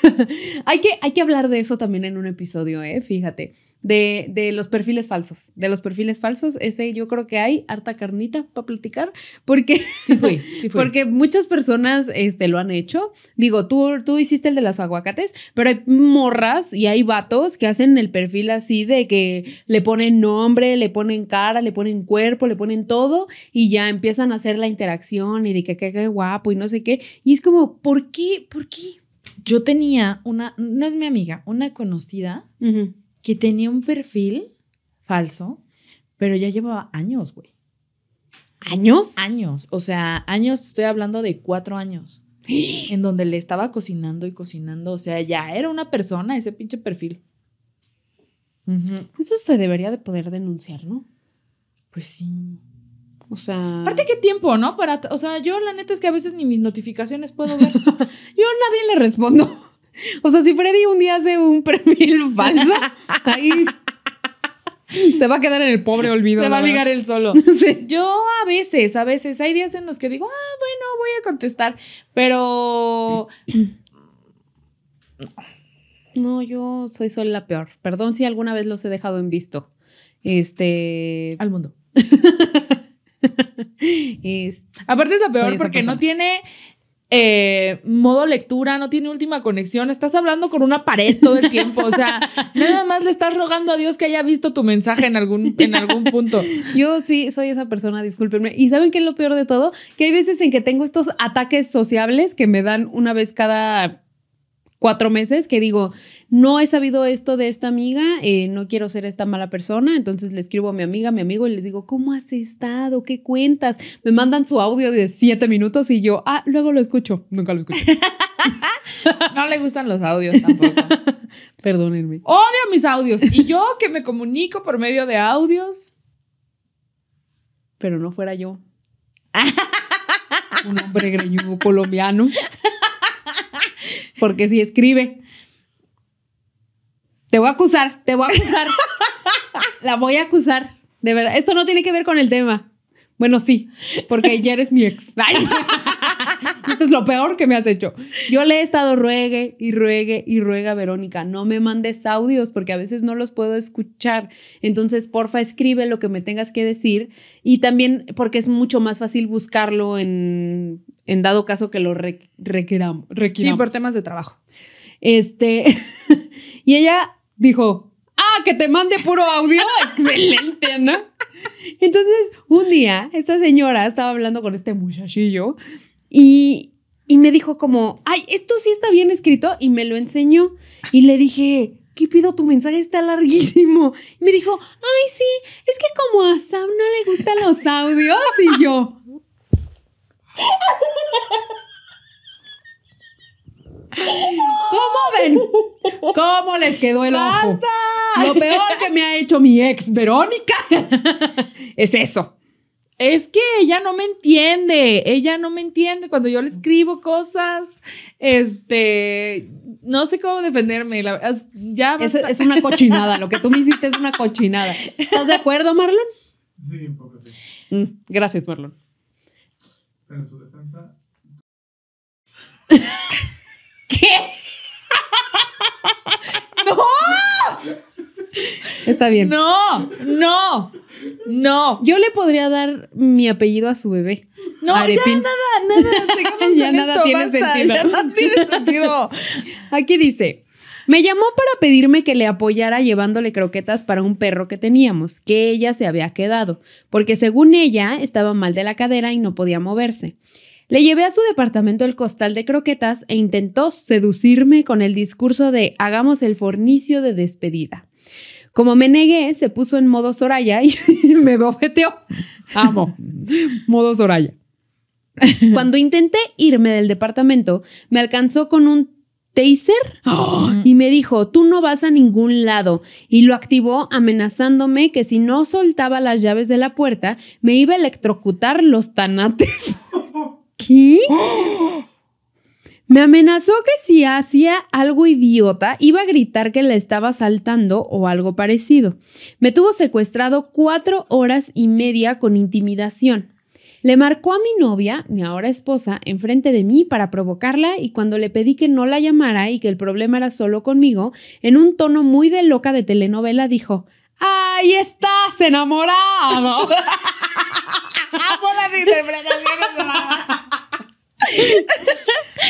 [LAUGHS] hay, que, hay que hablar de eso también en un episodio, ¿eh? Fíjate, de, los perfiles falsos. De los perfiles falsos, ese yo creo que hay harta carnita para platicar, porque, sí [LAUGHS] sí porque muchas personas este, lo han hecho. Digo, tú, tú hiciste el de las aguacates, pero hay morras y hay vatos que hacen el perfil así de que le ponen nombre, le ponen cara, le ponen cuerpo, le ponen todo y ya empiezan a hacer la interacción y de que qué guapo y no sé qué. Y es como, ¿por qué? ¿Por qué? Yo tenía una, no es mi amiga, una conocida que tenía un perfil falso, pero ya llevaba años, güey. ¿Años? Años. O sea, años, estoy hablando de cuatro años. [GASPS] en donde le estaba cocinando y cocinando. O sea, ya era una persona ese pinche perfil. Eso se debería de poder denunciar, ¿no? Pues sí. O sea. Aparte, qué tiempo, ¿no? Para, o sea, yo la neta es que a veces ni mis notificaciones puedo ver. [LAUGHS] yo a nadie le respondo. O sea, si Freddy un día hace un perfil [LAUGHS] falso, ahí se va a quedar en el pobre olvido. Se va a ligar él solo. [LAUGHS] Yo a veces, a veces, hay días en los que digo, ah, bueno, voy a contestar, pero... [CLEARS THROAT] No, yo soy solo la peor. Perdón si alguna vez los he dejado en visto. Este... [LAUGHS] Al mundo. Aparte es la peor porque no tiene eh, modo lectura, no tiene última conexión, estás hablando con una pared todo el tiempo, o sea, [LAUGHS] nada más le estás rogando a Dios que haya visto tu mensaje en algún, en algún punto. Yo sí soy esa persona, discúlpenme. ¿Y saben qué es lo peor de todo? Que hay veces en que tengo estos ataques sociables que me dan una vez cada cuatro meses que digo, no he sabido esto de esta amiga, eh, no quiero ser esta mala persona, entonces le escribo a mi amiga, a mi amigo y les digo, ¿cómo has estado? ¿Qué cuentas? Me mandan su audio de siete minutos y yo, ah, luego lo escucho, nunca lo escucho. [LAUGHS] no le gustan los audios tampoco. [LAUGHS] Perdónenme. Odio mis audios y yo que me comunico por medio de audios. Pero no fuera yo. Un hombre greñudo colombiano. [LAUGHS] porque si escribe. Te voy a acusar, te voy a acusar. La voy a acusar, de verdad. Esto no tiene que ver con el tema. Bueno, sí, porque ya eres mi ex. [LAUGHS] [LAUGHS] Esto es lo peor que me has hecho. Yo le he estado ruegue y ruegue y ruega Verónica, no me mandes audios porque a veces no los puedo escuchar. Entonces, porfa, escribe lo que me tengas que decir y también porque es mucho más fácil buscarlo en, en dado caso que lo requeramos Sí, por temas de trabajo. Este, [LAUGHS] y ella dijo, ah, que te mande puro audio. [LAUGHS] Excelente, ¿no? Entonces, un día, esta señora estaba hablando con este muchachillo y, me dijo como, ay, esto sí está bien escrito y me lo enseñó. Y le dije, ¿qué pido? Tu mensaje está larguísimo. Y me dijo, ay, sí, es que como a Sam no le gustan los audios y yo. ¿Cómo ven? ¿Cómo les quedó el ojo? Lo peor que me ha hecho mi ex Verónica [LAUGHS] es eso es que ella no me entiende, ella no me entiende cuando yo le escribo cosas, este, no sé cómo defenderme, ya es, una cochinada, lo que tú me hiciste es una cochinada. ¿Estás de acuerdo, Marlon? Sí, un poco sí. Mm, gracias, Marlon. en su defensa... [LAUGHS] ¿Qué? [LAUGHS] ¡No! Está bien. No, no, no. Yo le podría dar mi apellido a su bebé. No, ya nada, nada. [LAUGHS] ya nada tiene sentido. Aquí dice. Me llamó para pedirme que le apoyara llevándole croquetas para un perro que teníamos, que ella se había quedado, porque según ella estaba mal de la cadera y no podía moverse. Le llevé a su departamento el costal de croquetas e intentó seducirme con el discurso de hagamos el fornicio de despedida. Como me negué, se puso en modo Soraya y [LAUGHS] me bofeteó. Amo. [LAUGHS] modo Soraya. Cuando intenté irme del departamento, me alcanzó con un taser [GASPS] y me dijo, tú no vas a ningún lado. Y lo activó amenazándome que si no soltaba las llaves de la puerta, me iba a electrocutar los tanates. [GASPS] ¿Qué? [GASPS] Me amenazó que si hacía algo idiota iba a gritar que la estaba saltando o algo parecido. Me tuvo secuestrado cuatro horas y media con intimidación. Le marcó a mi novia, mi ahora esposa, enfrente de mí para provocarla y cuando le pedí que no la llamara y que el problema era solo conmigo, en un tono muy de loca de telenovela dijo, ¡Ahí estás enamorado! [LAUGHS] Ah, por las interpretaciones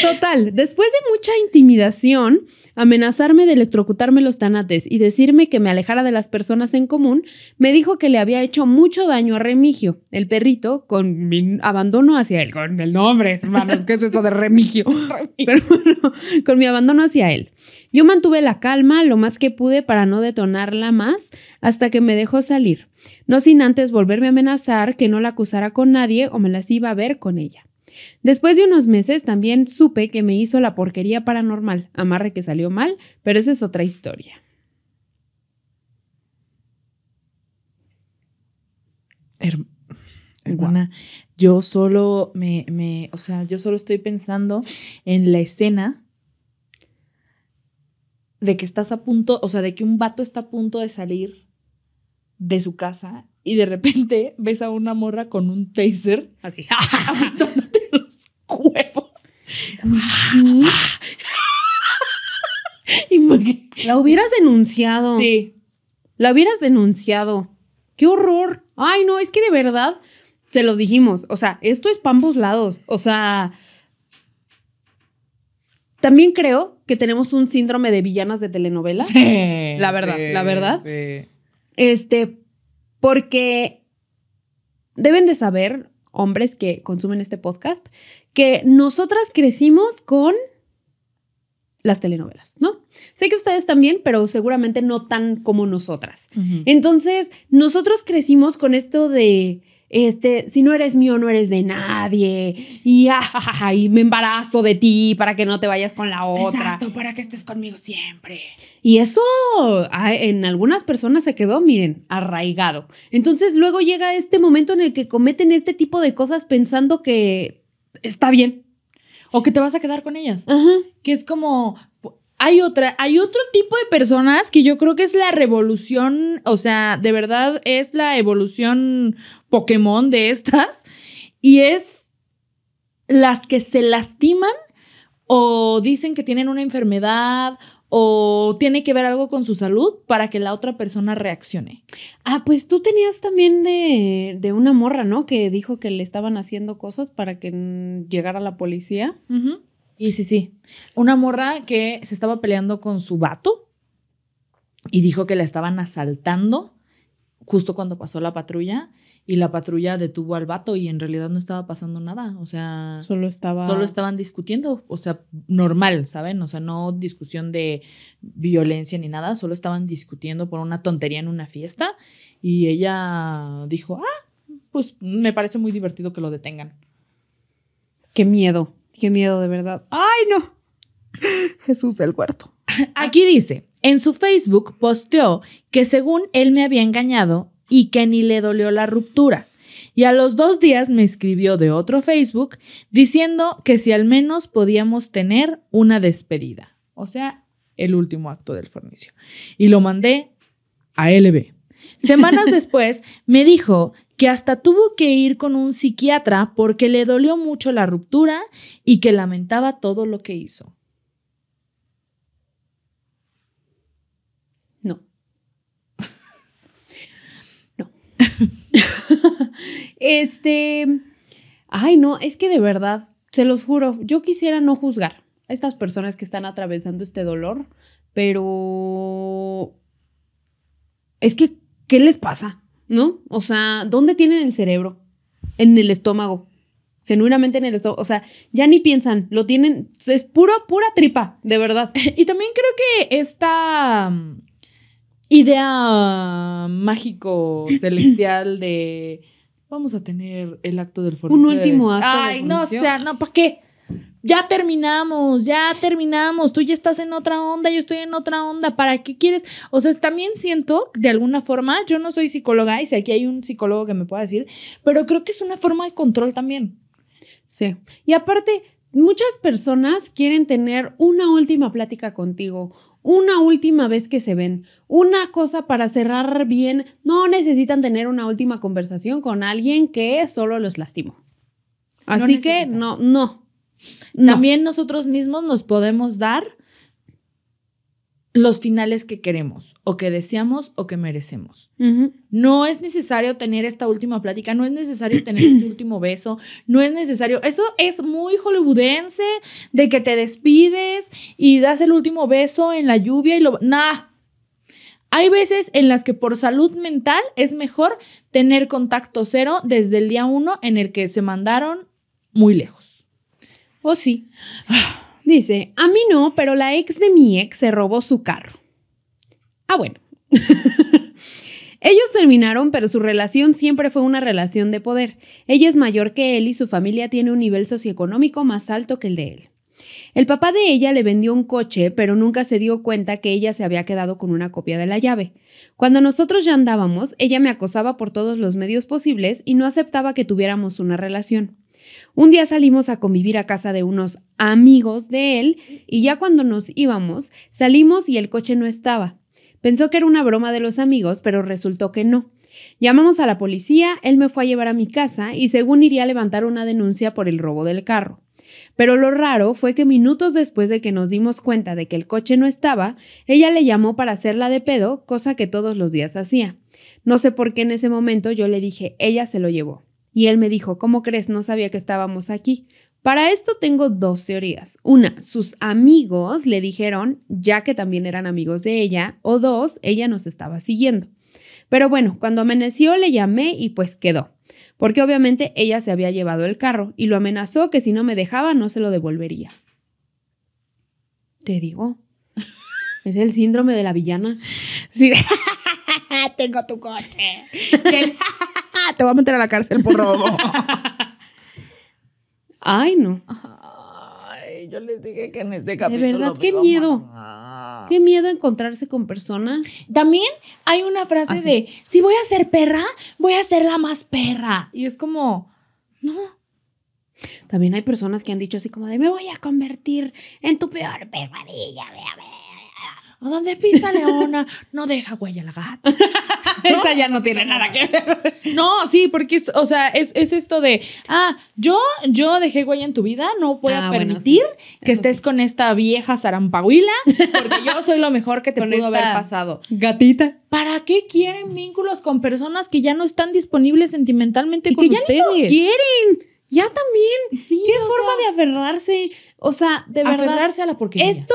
Total, después de mucha intimidación, amenazarme de electrocutarme los tanates y decirme que me alejara de las personas en común, me dijo que le había hecho mucho daño a Remigio, el perrito, con mi abandono hacia él. Con el nombre, hermanos, ¿qué es eso de Remigio? [LAUGHS] con mi abandono hacia él. Yo mantuve la calma lo más que pude para no detonarla más hasta que me dejó salir, no sin antes volverme a amenazar que no la acusara con nadie o me las iba a ver con ella. Después de unos meses también supe que me hizo la porquería paranormal, amarre que salió mal, pero esa es otra historia. hermana, yo solo me, o sea, yo solo estoy pensando en la escena de que estás a punto, o sea, de que un vato está a punto de salir de su casa y de repente ves a una morra con un taser. [LAUGHS] huevos. La hubieras denunciado. Sí. La hubieras denunciado. ¡Qué horror! Ay, no, es que de verdad se los dijimos. O sea, esto es para ambos lados. O sea. También creo que tenemos un síndrome de villanas de telenovela. la verdad, la verdad. Sí. Este, porque deben de saber, hombres que consumen este podcast, que nosotras crecimos con las telenovelas, ¿no? Sé que ustedes también, pero seguramente no tan como nosotras. Entonces, nosotros crecimos con esto de, este, si no eres mío, no eres de nadie, y, y me embarazo de ti para que no te vayas con la otra. Exacto, para que estés conmigo siempre. Y eso ah, en algunas personas se quedó, miren, arraigado. Entonces, luego llega este momento en el que cometen este tipo de cosas pensando que está bien. O que te vas a quedar con ellas. Que es como, hay otra, hay otro tipo de personas que yo creo que es la revolución, o sea, de verdad es la evolución Pokémon de estas, y es las que se lastiman o dicen que tienen una enfermedad o tiene que ver algo con su salud para que la otra persona reaccione. Ah, pues tú tenías también de, una morra, ¿no? Que dijo que le estaban haciendo cosas para que llegara la policía. Y sí, sí. Una morra que se estaba peleando con su vato y dijo que la estaban asaltando justo cuando pasó la patrulla y la patrulla detuvo al vato y en realidad no estaba pasando nada, o sea, solo estaba solo estaban discutiendo, o sea, normal, ¿saben? O sea, no discusión de violencia ni nada, solo estaban discutiendo por una tontería en una fiesta y ella dijo, "Ah, pues me parece muy divertido que lo detengan." Qué miedo, qué miedo de verdad. Ay, no. [LAUGHS] Jesús del huerto. Aquí dice, en su Facebook posteó que según él me había engañado y que ni le dolió la ruptura. Y a los dos días me escribió de otro Facebook diciendo que si al menos podíamos tener una despedida, o sea, el último acto del fornicio. Y lo mandé a LB. Semanas [LAUGHS] después me dijo que hasta tuvo que ir con un psiquiatra porque le dolió mucho la ruptura y que lamentaba todo lo que hizo. [LAUGHS] este, ay, no, es que de verdad, se los juro, yo quisiera no juzgar a estas personas que están atravesando este dolor, pero es que, ¿qué les pasa? ¿No? O sea, ¿dónde tienen el cerebro? En el estómago. Genuinamente en el estómago. O sea, ya ni piensan, lo tienen, es puro, pura tripa, de verdad. [LAUGHS] Y también creo que esta idea mágico celestial de vamos a tener el acto del foro. Un último acto. Ay, no, o sea, no, ¿para qué? Ya terminamos, ya terminamos, tú ya estás en otra onda, yo estoy en otra onda, ¿para qué quieres? O sea, también siento, de alguna forma, yo no soy psicóloga y si aquí hay un psicólogo que me pueda decir, pero creo que es una forma de control también. Sí. Y aparte, muchas personas quieren tener una última plática contigo, una última vez que se ven, una cosa para cerrar bien, no necesitan tener una última conversación con alguien que solo los lastima. Así que no, no. También nosotros mismos nos podemos dar los finales que queremos o que deseamos o que merecemos. No es necesario tener esta última plática, no es necesario tener este [CLEARS THROAT] último beso, no es necesario. Eso es muy hollywoodense de que te despides y das el último beso en la lluvia y lo... Nah. Hay veces en las que por salud mental es mejor tener contacto cero desde el día uno en el que se mandaron muy lejos. ¿O oh, sí? Ah. Dice, a mí no, pero la ex de mi ex se robó su carro. Ah, bueno. [LAUGHS] Ellos terminaron, pero su relación siempre fue una relación de poder. Ella es mayor que él y su familia tiene un nivel socioeconómico más alto que el de él. El papá de ella le vendió un coche, pero nunca se dio cuenta que ella se había quedado con una copia de la llave. Cuando nosotros ya andábamos, ella me acosaba por todos los medios posibles y no aceptaba que tuviéramos una relación. Un día salimos a convivir a casa de unos amigos de él y ya cuando nos íbamos, salimos y el coche no estaba. Pensó que era una broma de los amigos, pero resultó que no. Llamamos a la policía, él me fue a llevar a mi casa y según iría a levantar una denuncia por el robo del carro. Pero lo raro fue que minutos después de que nos dimos cuenta de que el coche no estaba, ella le llamó para hacerla de pedo, cosa que todos los días hacía. No sé por qué en ese momento yo le dije, ella se lo llevó. Y él me dijo, ¿cómo crees? No sabía que estábamos aquí. Para esto tengo dos teorías. Una, sus amigos le dijeron, ya que también eran amigos de ella, o dos, ella nos estaba siguiendo. Pero bueno, cuando amaneció le llamé y pues quedó, porque obviamente ella se había llevado el carro y lo amenazó que si no me dejaba no se lo devolvería. Te digo, [LAUGHS] es el síndrome de la villana. Sí. [LAUGHS] Tengo tu coche. [LAUGHS] Ah, te voy a meter a la cárcel por robo. Ay, no. Ay, yo les dije que en este capítulo. De verdad, qué miedo. Qué miedo encontrarse con personas. También hay una frase ah, de: si voy a ser perra, voy a ser la más perra. Y es como, no. También hay personas que han dicho así como de me voy a convertir en tu peor ve a ver ¿Dónde pisa leona, no deja huella la gata. [LAUGHS] Esa ya no tiene nada que ver. No, sí, porque, es, o sea, es, esto de, ah, yo, yo dejé huella en tu vida, no puedo ah, permitir que estés con esta vieja zarampahuila, porque yo soy lo mejor que te [LAUGHS] pudo haber pasado. Gatita. ¿Para qué quieren vínculos con personas que ya no están disponibles sentimentalmente y que ya los quieren. Ya también. Sí, ¿Qué forma de aferrarse? O sea, de Aferrarse a la porquería. Esto,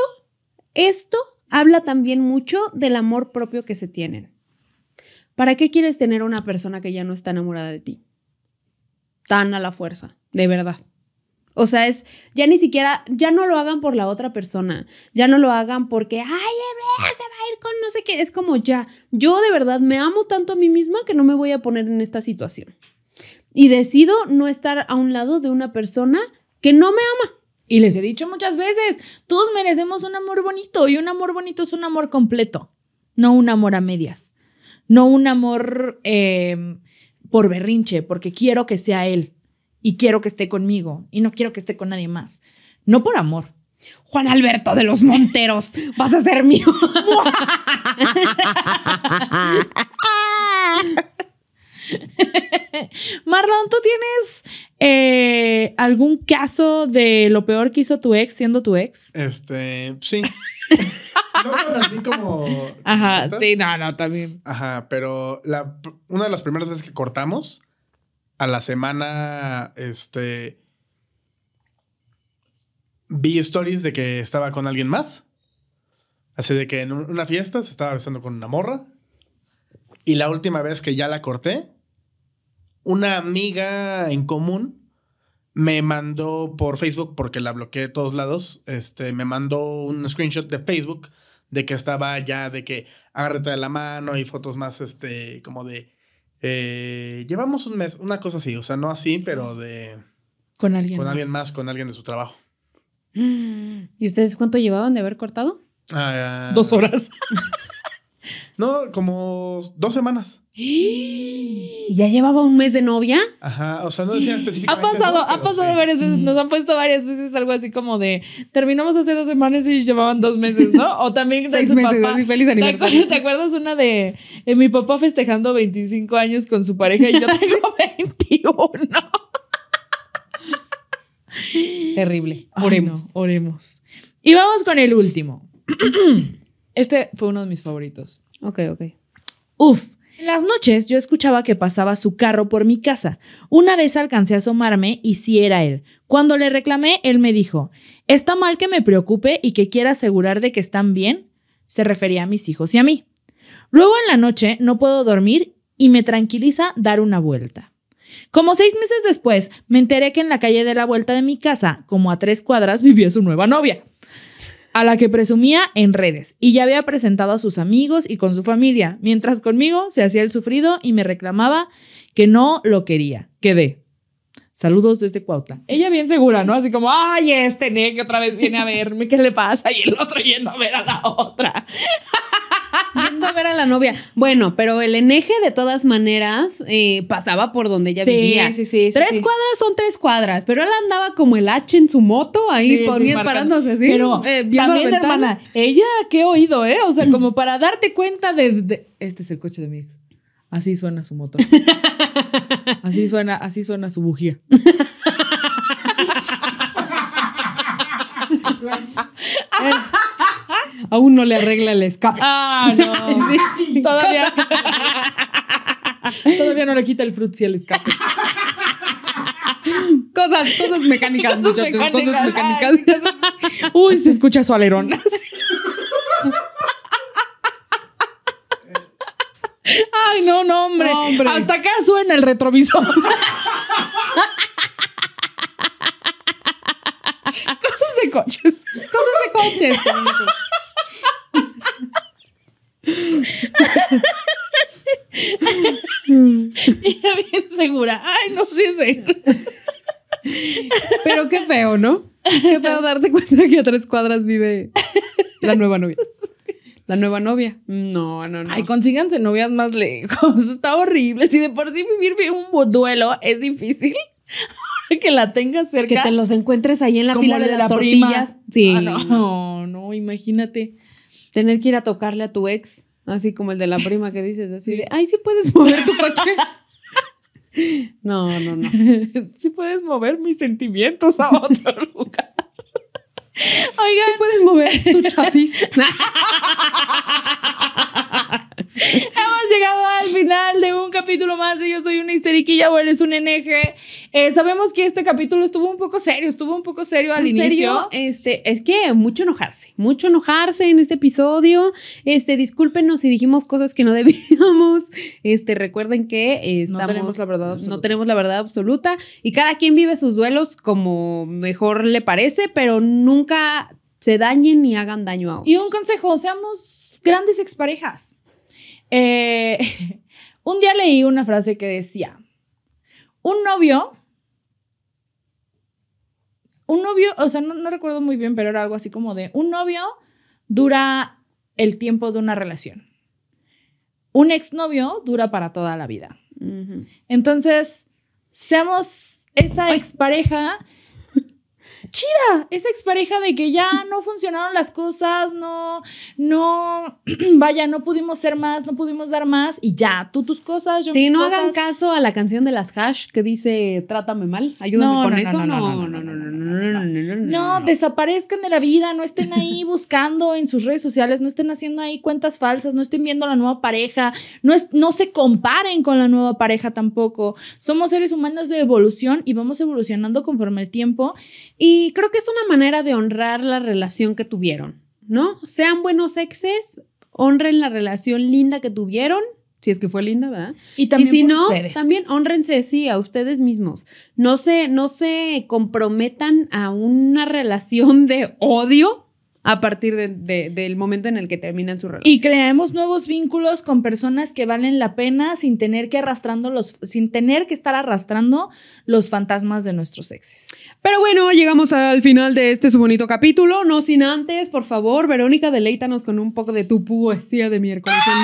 esto habla también mucho del amor propio que se tienen. ¿Para qué quieres tener una persona que ya no está enamorada de ti? Tan a la fuerza, de verdad. O sea, es ya ni siquiera, ya no lo hagan por la otra persona, ya no lo hagan porque, ay, se va a ir con no sé qué, es como ya, yo de verdad me amo tanto a mí misma que no me voy a poner en esta situación. Y decido no estar a un lado de una persona que no me ama. Y les he dicho muchas veces, todos merecemos un amor bonito y un amor bonito es un amor completo, no un amor a medias, no un amor em, por berrinche, porque quiero que sea él y quiero que esté conmigo y no quiero que esté con nadie más, no por amor. Juan Alberto de los Monteros, vas a ser mío. [LAUGHS] [LAUGHS] Marlon, ¿tú tienes eh, algún caso de lo peor que hizo tu ex siendo tu ex? Este, sí. [LAUGHS] como... Ajá, sí, no, no, también. Ajá, pero una de las primeras veces que cortamos, a la semana, este... Vi stories de que estaba con alguien más. Así de que en una fiesta se estaba besando con una morra. Y la última vez que ya la corté, una amiga en común me mandó por Facebook, porque la bloqueé de todos lados, este, me mandó un screenshot de Facebook de que estaba ya, de que agárrate de la mano y fotos más, este, como de, eh, llevamos un mes, una cosa así, o sea, no así, pero de... Con alguien. Con alguien más, con alguien de su trabajo. [GASPS] ¿Y ustedes cuánto llevaban de haber cortado? Ah, dos horas. [LAUGHS] no, como dos semanas. ¿Y ¡Eh! ya llevaba un mes de novia? Ajá, o sea, no decía específicamente. Ha pasado, ha pasado varias veces, nos han puesto varias veces algo así como de terminamos hace dos semanas y llevaban dos meses, ¿no? O también de su papá. feliz aniversario. ¿Te acuerdas una de eh, mi papá festejando 25 años con su pareja y yo [LAUGHS] tengo 21? Terrible. Oremos. oremos. Y vamos con el último. [CLEARS THROAT] Este fue uno de mis favoritos. Ok, ok. Uf. En las noches yo escuchaba que pasaba su carro por mi casa. Una vez alcancé a asomarme y sí era él. Cuando le reclamé, él me dijo, ¿está mal que me preocupe y que quiera asegurar de que están bien? Se refería a mis hijos y a mí. Luego en la noche no puedo dormir y me tranquiliza dar una vuelta. Como seis meses después, me enteré que en la calle de la vuelta de mi casa, como a tres cuadras, [LAUGHS] vivía su nueva novia a la que presumía en redes y ya había presentado a sus amigos y con su familia, mientras conmigo se hacía el sufrido y me reclamaba que no lo quería. Quedé. Saludos desde Cuautla. Ella bien segura, ¿no? Así como, ay, este ne que otra vez viene a verme, ¿qué le pasa? Y el otro yendo a ver a la otra viendo a ver a la novia. Bueno, pero el eneje de todas maneras eh, pasaba por donde ella vivía. Sí, Tres cuadras son tres cuadras, pero él andaba como el H en su moto ahí por bien parándose así. Pero eh, también, hermana, ella qué oído, ¿eh? O sea, como para darte cuenta de, Este es el coche de mi ex. Así suena su moto [LAUGHS] Así suena, así suena su bujía. [LAUGHS] [LAUGHS] Aún no le arregla el escape. Ah, [LAUGHS] [LAUGHS] Todavía. no le quita el frutzi el escape. Cosas, cosas mecánicas, Uy, se escucha su alerón. Ay, no, no, hombre. hombre. Hasta acá suena el retrovisor. Cosas de coches. Cosas de coches. Ella bien segura. Ay, no, sí sé. Pero qué feo, ¿no? Qué feo darte cuenta que a tres cuadras vive la nueva novia. La nueva novia. No, no, no. Ay, consíganse novias más lejos. [LAUGHS] Está horrible. Si de por sí vivir un duelo es difícil. [LAUGHS] que la tengas cerca. Que te los encuentres ahí en la fila de, las tortillas. Sí. Ah, no. [LAUGHS] no, imagínate. Tener que ir a tocarle a tu ex, así como el de la [LAUGHS] prima que dices, así de, ay, sí puedes mover tu coche. no, no, no. sí puedes mover mis sentimientos a otro lugar. Oiga, ¿Sí puedes mover tu chasis. [LAUGHS] Hemos llegado al final de un capítulo más de Yo Soy una histeriquilla o eres un NG. Eh, sabemos que este capítulo estuvo un poco serio, estuvo un poco serio al inicio. Serio? Este, es que mucho enojarse, mucho enojarse en este episodio. Este, discúlpenos si dijimos cosas que no [LAUGHS] debíamos. Este, recuerden que no tenemos la verdad No tenemos la verdad absoluta y cada quien vive sus duelos como mejor le parece, pero nunca se dañen ni hagan daño a otros. Y un consejo, seamos grandes exparejas. Eh, [LAUGHS] un día leí una frase que decía, un novio, un novio, o sea, no, recuerdo muy bien, pero era algo así como de, un novio dura el tiempo de una relación. Un exnovio dura para toda la vida. Entonces, seamos esa expareja chida, esa expareja de que ya no funcionaron las cosas, no, no, vaya, no pudimos ser más, no pudimos dar más y ya, tú tus cosas, yo sí, no hagan caso a la canción de las hash que dice trátame mal, ayúdame no, con no, eso, no, no, no, no, no, no, no, desaparezcan de la vida, no estén ahí buscando en sus redes sociales, no estén haciendo ahí cuentas falsas, no estén viendo la nueva pareja, no, es, no se comparen con la nueva pareja tampoco, somos seres humanos de evolución y vamos evolucionando conforme el tiempo y y creo que es una manera de honrar la relación que tuvieron, ¿no? Sean buenos exes, honren la relación linda que tuvieron, si es que fue linda, ¿verdad? Y también si no, también honrense, sí, a ustedes mismos. No se, no se comprometan a una relación de odio a partir del momento en el que terminan su relación. Y creemos nuevos vínculos con personas que valen la pena sin tener que arrastrando sin tener que estar arrastrando los fantasmas de nuestros exes. Pero bueno, llegamos al final de este su bonito capítulo. No sin antes, por favor, Verónica, deleítanos con un poco de tu poesía de miércoles en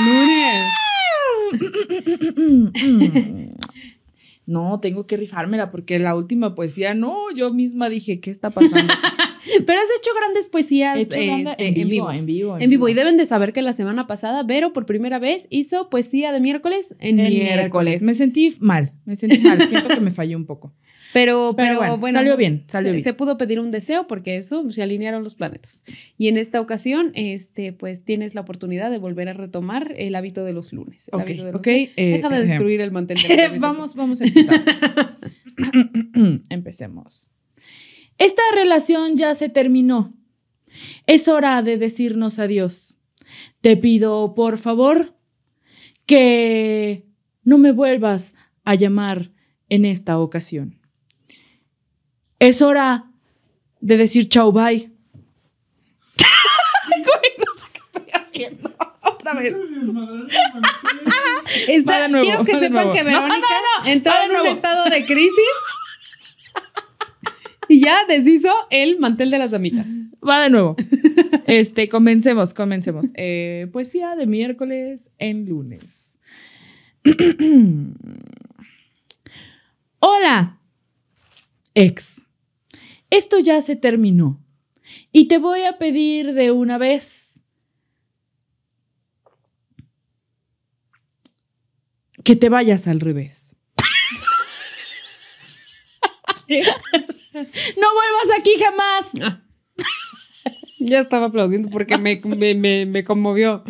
no, tengo que rifármela porque la última poesía, no, yo misma dije, ¿qué está pasando? [LAUGHS] Pero has hecho grandes poesías eh, este, en, vivo, en, vivo, en vivo. Y deben de saber que la semana pasada Vero por primera vez hizo poesía de miércoles en miércoles. Me sentí mal, me sentí mal. Siento que me falló un poco. [LAUGHS] Pero, pero, bueno, salió bien, salió se, Se pudo pedir un deseo porque eso pues, se alinearon los planetas. Y en esta ocasión, este, pues tienes la oportunidad de volver a retomar el hábito de los lunes. El ok, eh, Deja de eh, destruir el [LAUGHS] mantel. De vamos, vamos a empezar. [LAUGHS] [COUGHS] Empecemos. Esta relación ya se terminó. Es hora de decirnos adiós. Te pido, por favor, que no me vuelvas a llamar en esta ocasión. Es hora de decir chau bye. [LAUGHS] no sé qué estoy haciendo. Otra vez. [LAUGHS] quiero que sepan que Verónica entró en un estado de crisis [LAUGHS] y ya deshizo el mantel de las damitas. Va de nuevo. [LAUGHS] Este, comencemos, comencemos. Eh, poesía de miércoles en lunes. [CLEARS THROAT] Hola, ex. Esto ya se terminó. Y te voy a pedir de una vez que te vayas al revés. [LAUGHS] ¡No vuelvas aquí jamás! Ah. Ya estaba aplaudiendo porque me, conmovió.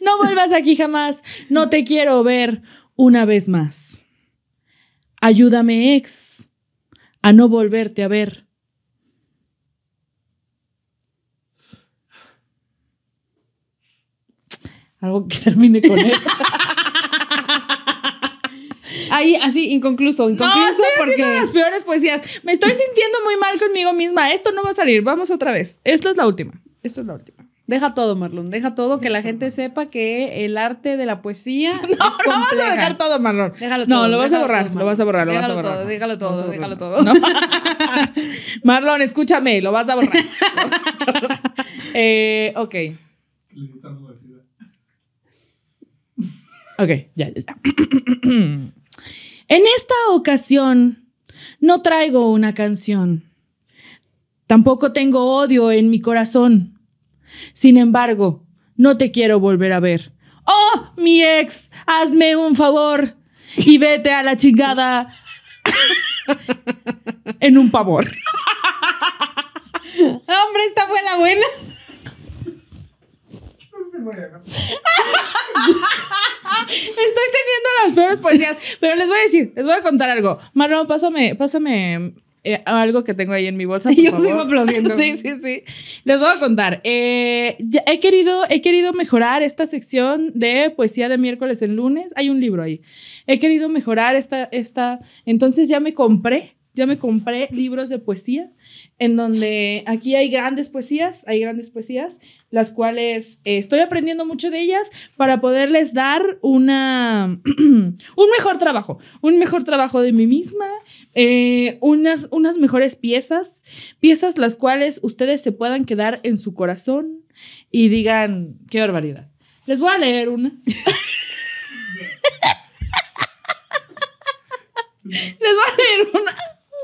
No vuelvas aquí jamás. No te quiero ver una vez más. Ayúdame, ex, a no volverte a ver. Algo que termine con él. [LAUGHS] Ahí, así, inconcluso, inconcluso. No, estoy haciendo las peores poesías. Me estoy sintiendo muy mal conmigo misma. Esto no va a salir. Vamos otra vez. Esta es la última. Esta es la última. Deja todo, Marlon. Deja todo, que la gente sepa que el arte de la poesía. [LAUGHS] No, es no vas a dejar todo, Marlon. Déjalo todo. No, lo vas a borrar, lo vas a borrar, lo déjalo vas a borrar. Todo, déjalo todo, déjalo todo. [LAUGHS] Marlon, escúchame, lo vas a borrar. [LAUGHS] eh, ok. Ok, ya, ya, ya. [CLEARS THROAT] En esta ocasión no traigo una canción. Tampoco tengo odio en mi corazón. Sin embargo, no te quiero volver a ver. ¡Oh, mi ex! Hazme un favor y vete a la chingada en un pavor. [LAUGHS] Hombre, esta fue la buena. [LAUGHS] Estoy teniendo las peores poesías. Pero les voy a decir, les voy a contar algo. Marlon, pásame, pásame eh, algo que tengo ahí en mi bolsa. Por [LAUGHS] Yo sigo aplaudiendo. [LAUGHS] sí, sí, sí. Les voy a contar. Eh, he, querido, he querido mejorar esta sección de poesía de miércoles en lunes. Hay un libro ahí. He querido mejorar esta. esta. Entonces ya me compré ya me compré libros de poesía, en donde aquí hay grandes poesías, hay grandes poesías, las cuales eh, estoy aprendiendo mucho de ellas para poderles dar una, [CLEARS THROAT] un mejor trabajo, un mejor trabajo de mí misma, eh, unas, unas mejores piezas, piezas las cuales ustedes se puedan quedar en su corazón y digan, qué barbaridad. Les voy a leer una. [LAUGHS] Les voy a leer una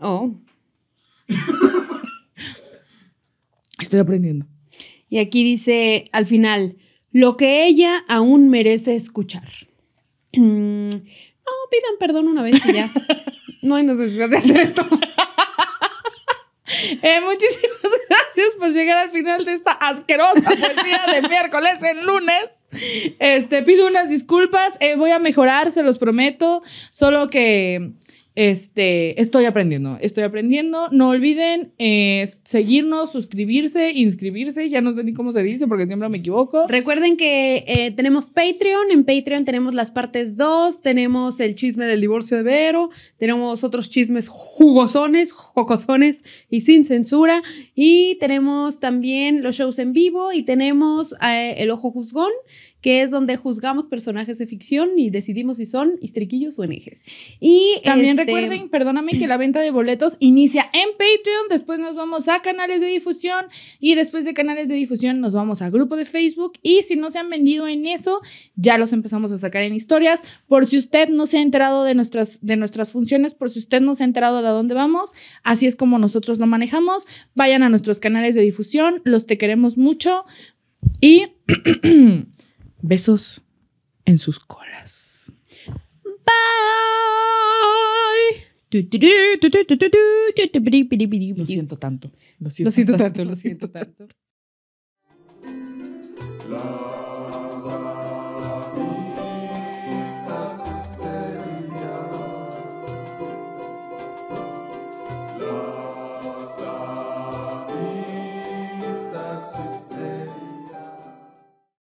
Oh. [LAUGHS] Estoy aprendiendo. Y aquí dice al final, lo que ella aún merece escuchar. Mm, no, pidan perdón una vez y ya. [LAUGHS] no hay necesidad de hacer esto. [LAUGHS] Eh, muchísimas gracias por llegar al final de esta asquerosa poesía de miércoles en lunes. Este, pido unas disculpas, eh, voy a mejorar, se los prometo. Solo que este, estoy aprendiendo, estoy aprendiendo. No olviden eh, seguirnos, suscribirse, inscribirse. Ya no sé ni cómo se dice porque siempre me equivoco. Recuerden que eh, tenemos Patreon. En Patreon tenemos las partes 2, tenemos el chisme del divorcio de Vero, tenemos otros chismes jugosones, jocosones y sin censura. Y tenemos también los shows en vivo y tenemos eh, El Ojo Juzgón que es donde juzgamos personajes de ficción y decidimos si son histriquillos o enejes. Y también este, recuerden, perdóname, que la venta de boletos inicia en Patreon, después nos vamos a canales de difusión y después de canales de difusión nos vamos a grupo de Facebook y si no se han vendido en eso, ya los empezamos a sacar en historias. Por si usted no se ha enterado de nuestras, de nuestras funciones, por si usted no se ha enterado de a dónde vamos, así es como nosotros lo manejamos. Vayan a nuestros canales de difusión, los te queremos mucho y... [CLEARS THROAT] Besos en sus colas. Bye. Lo siento tanto. Lo siento, tanto, lo siento tanto. [LAUGHS]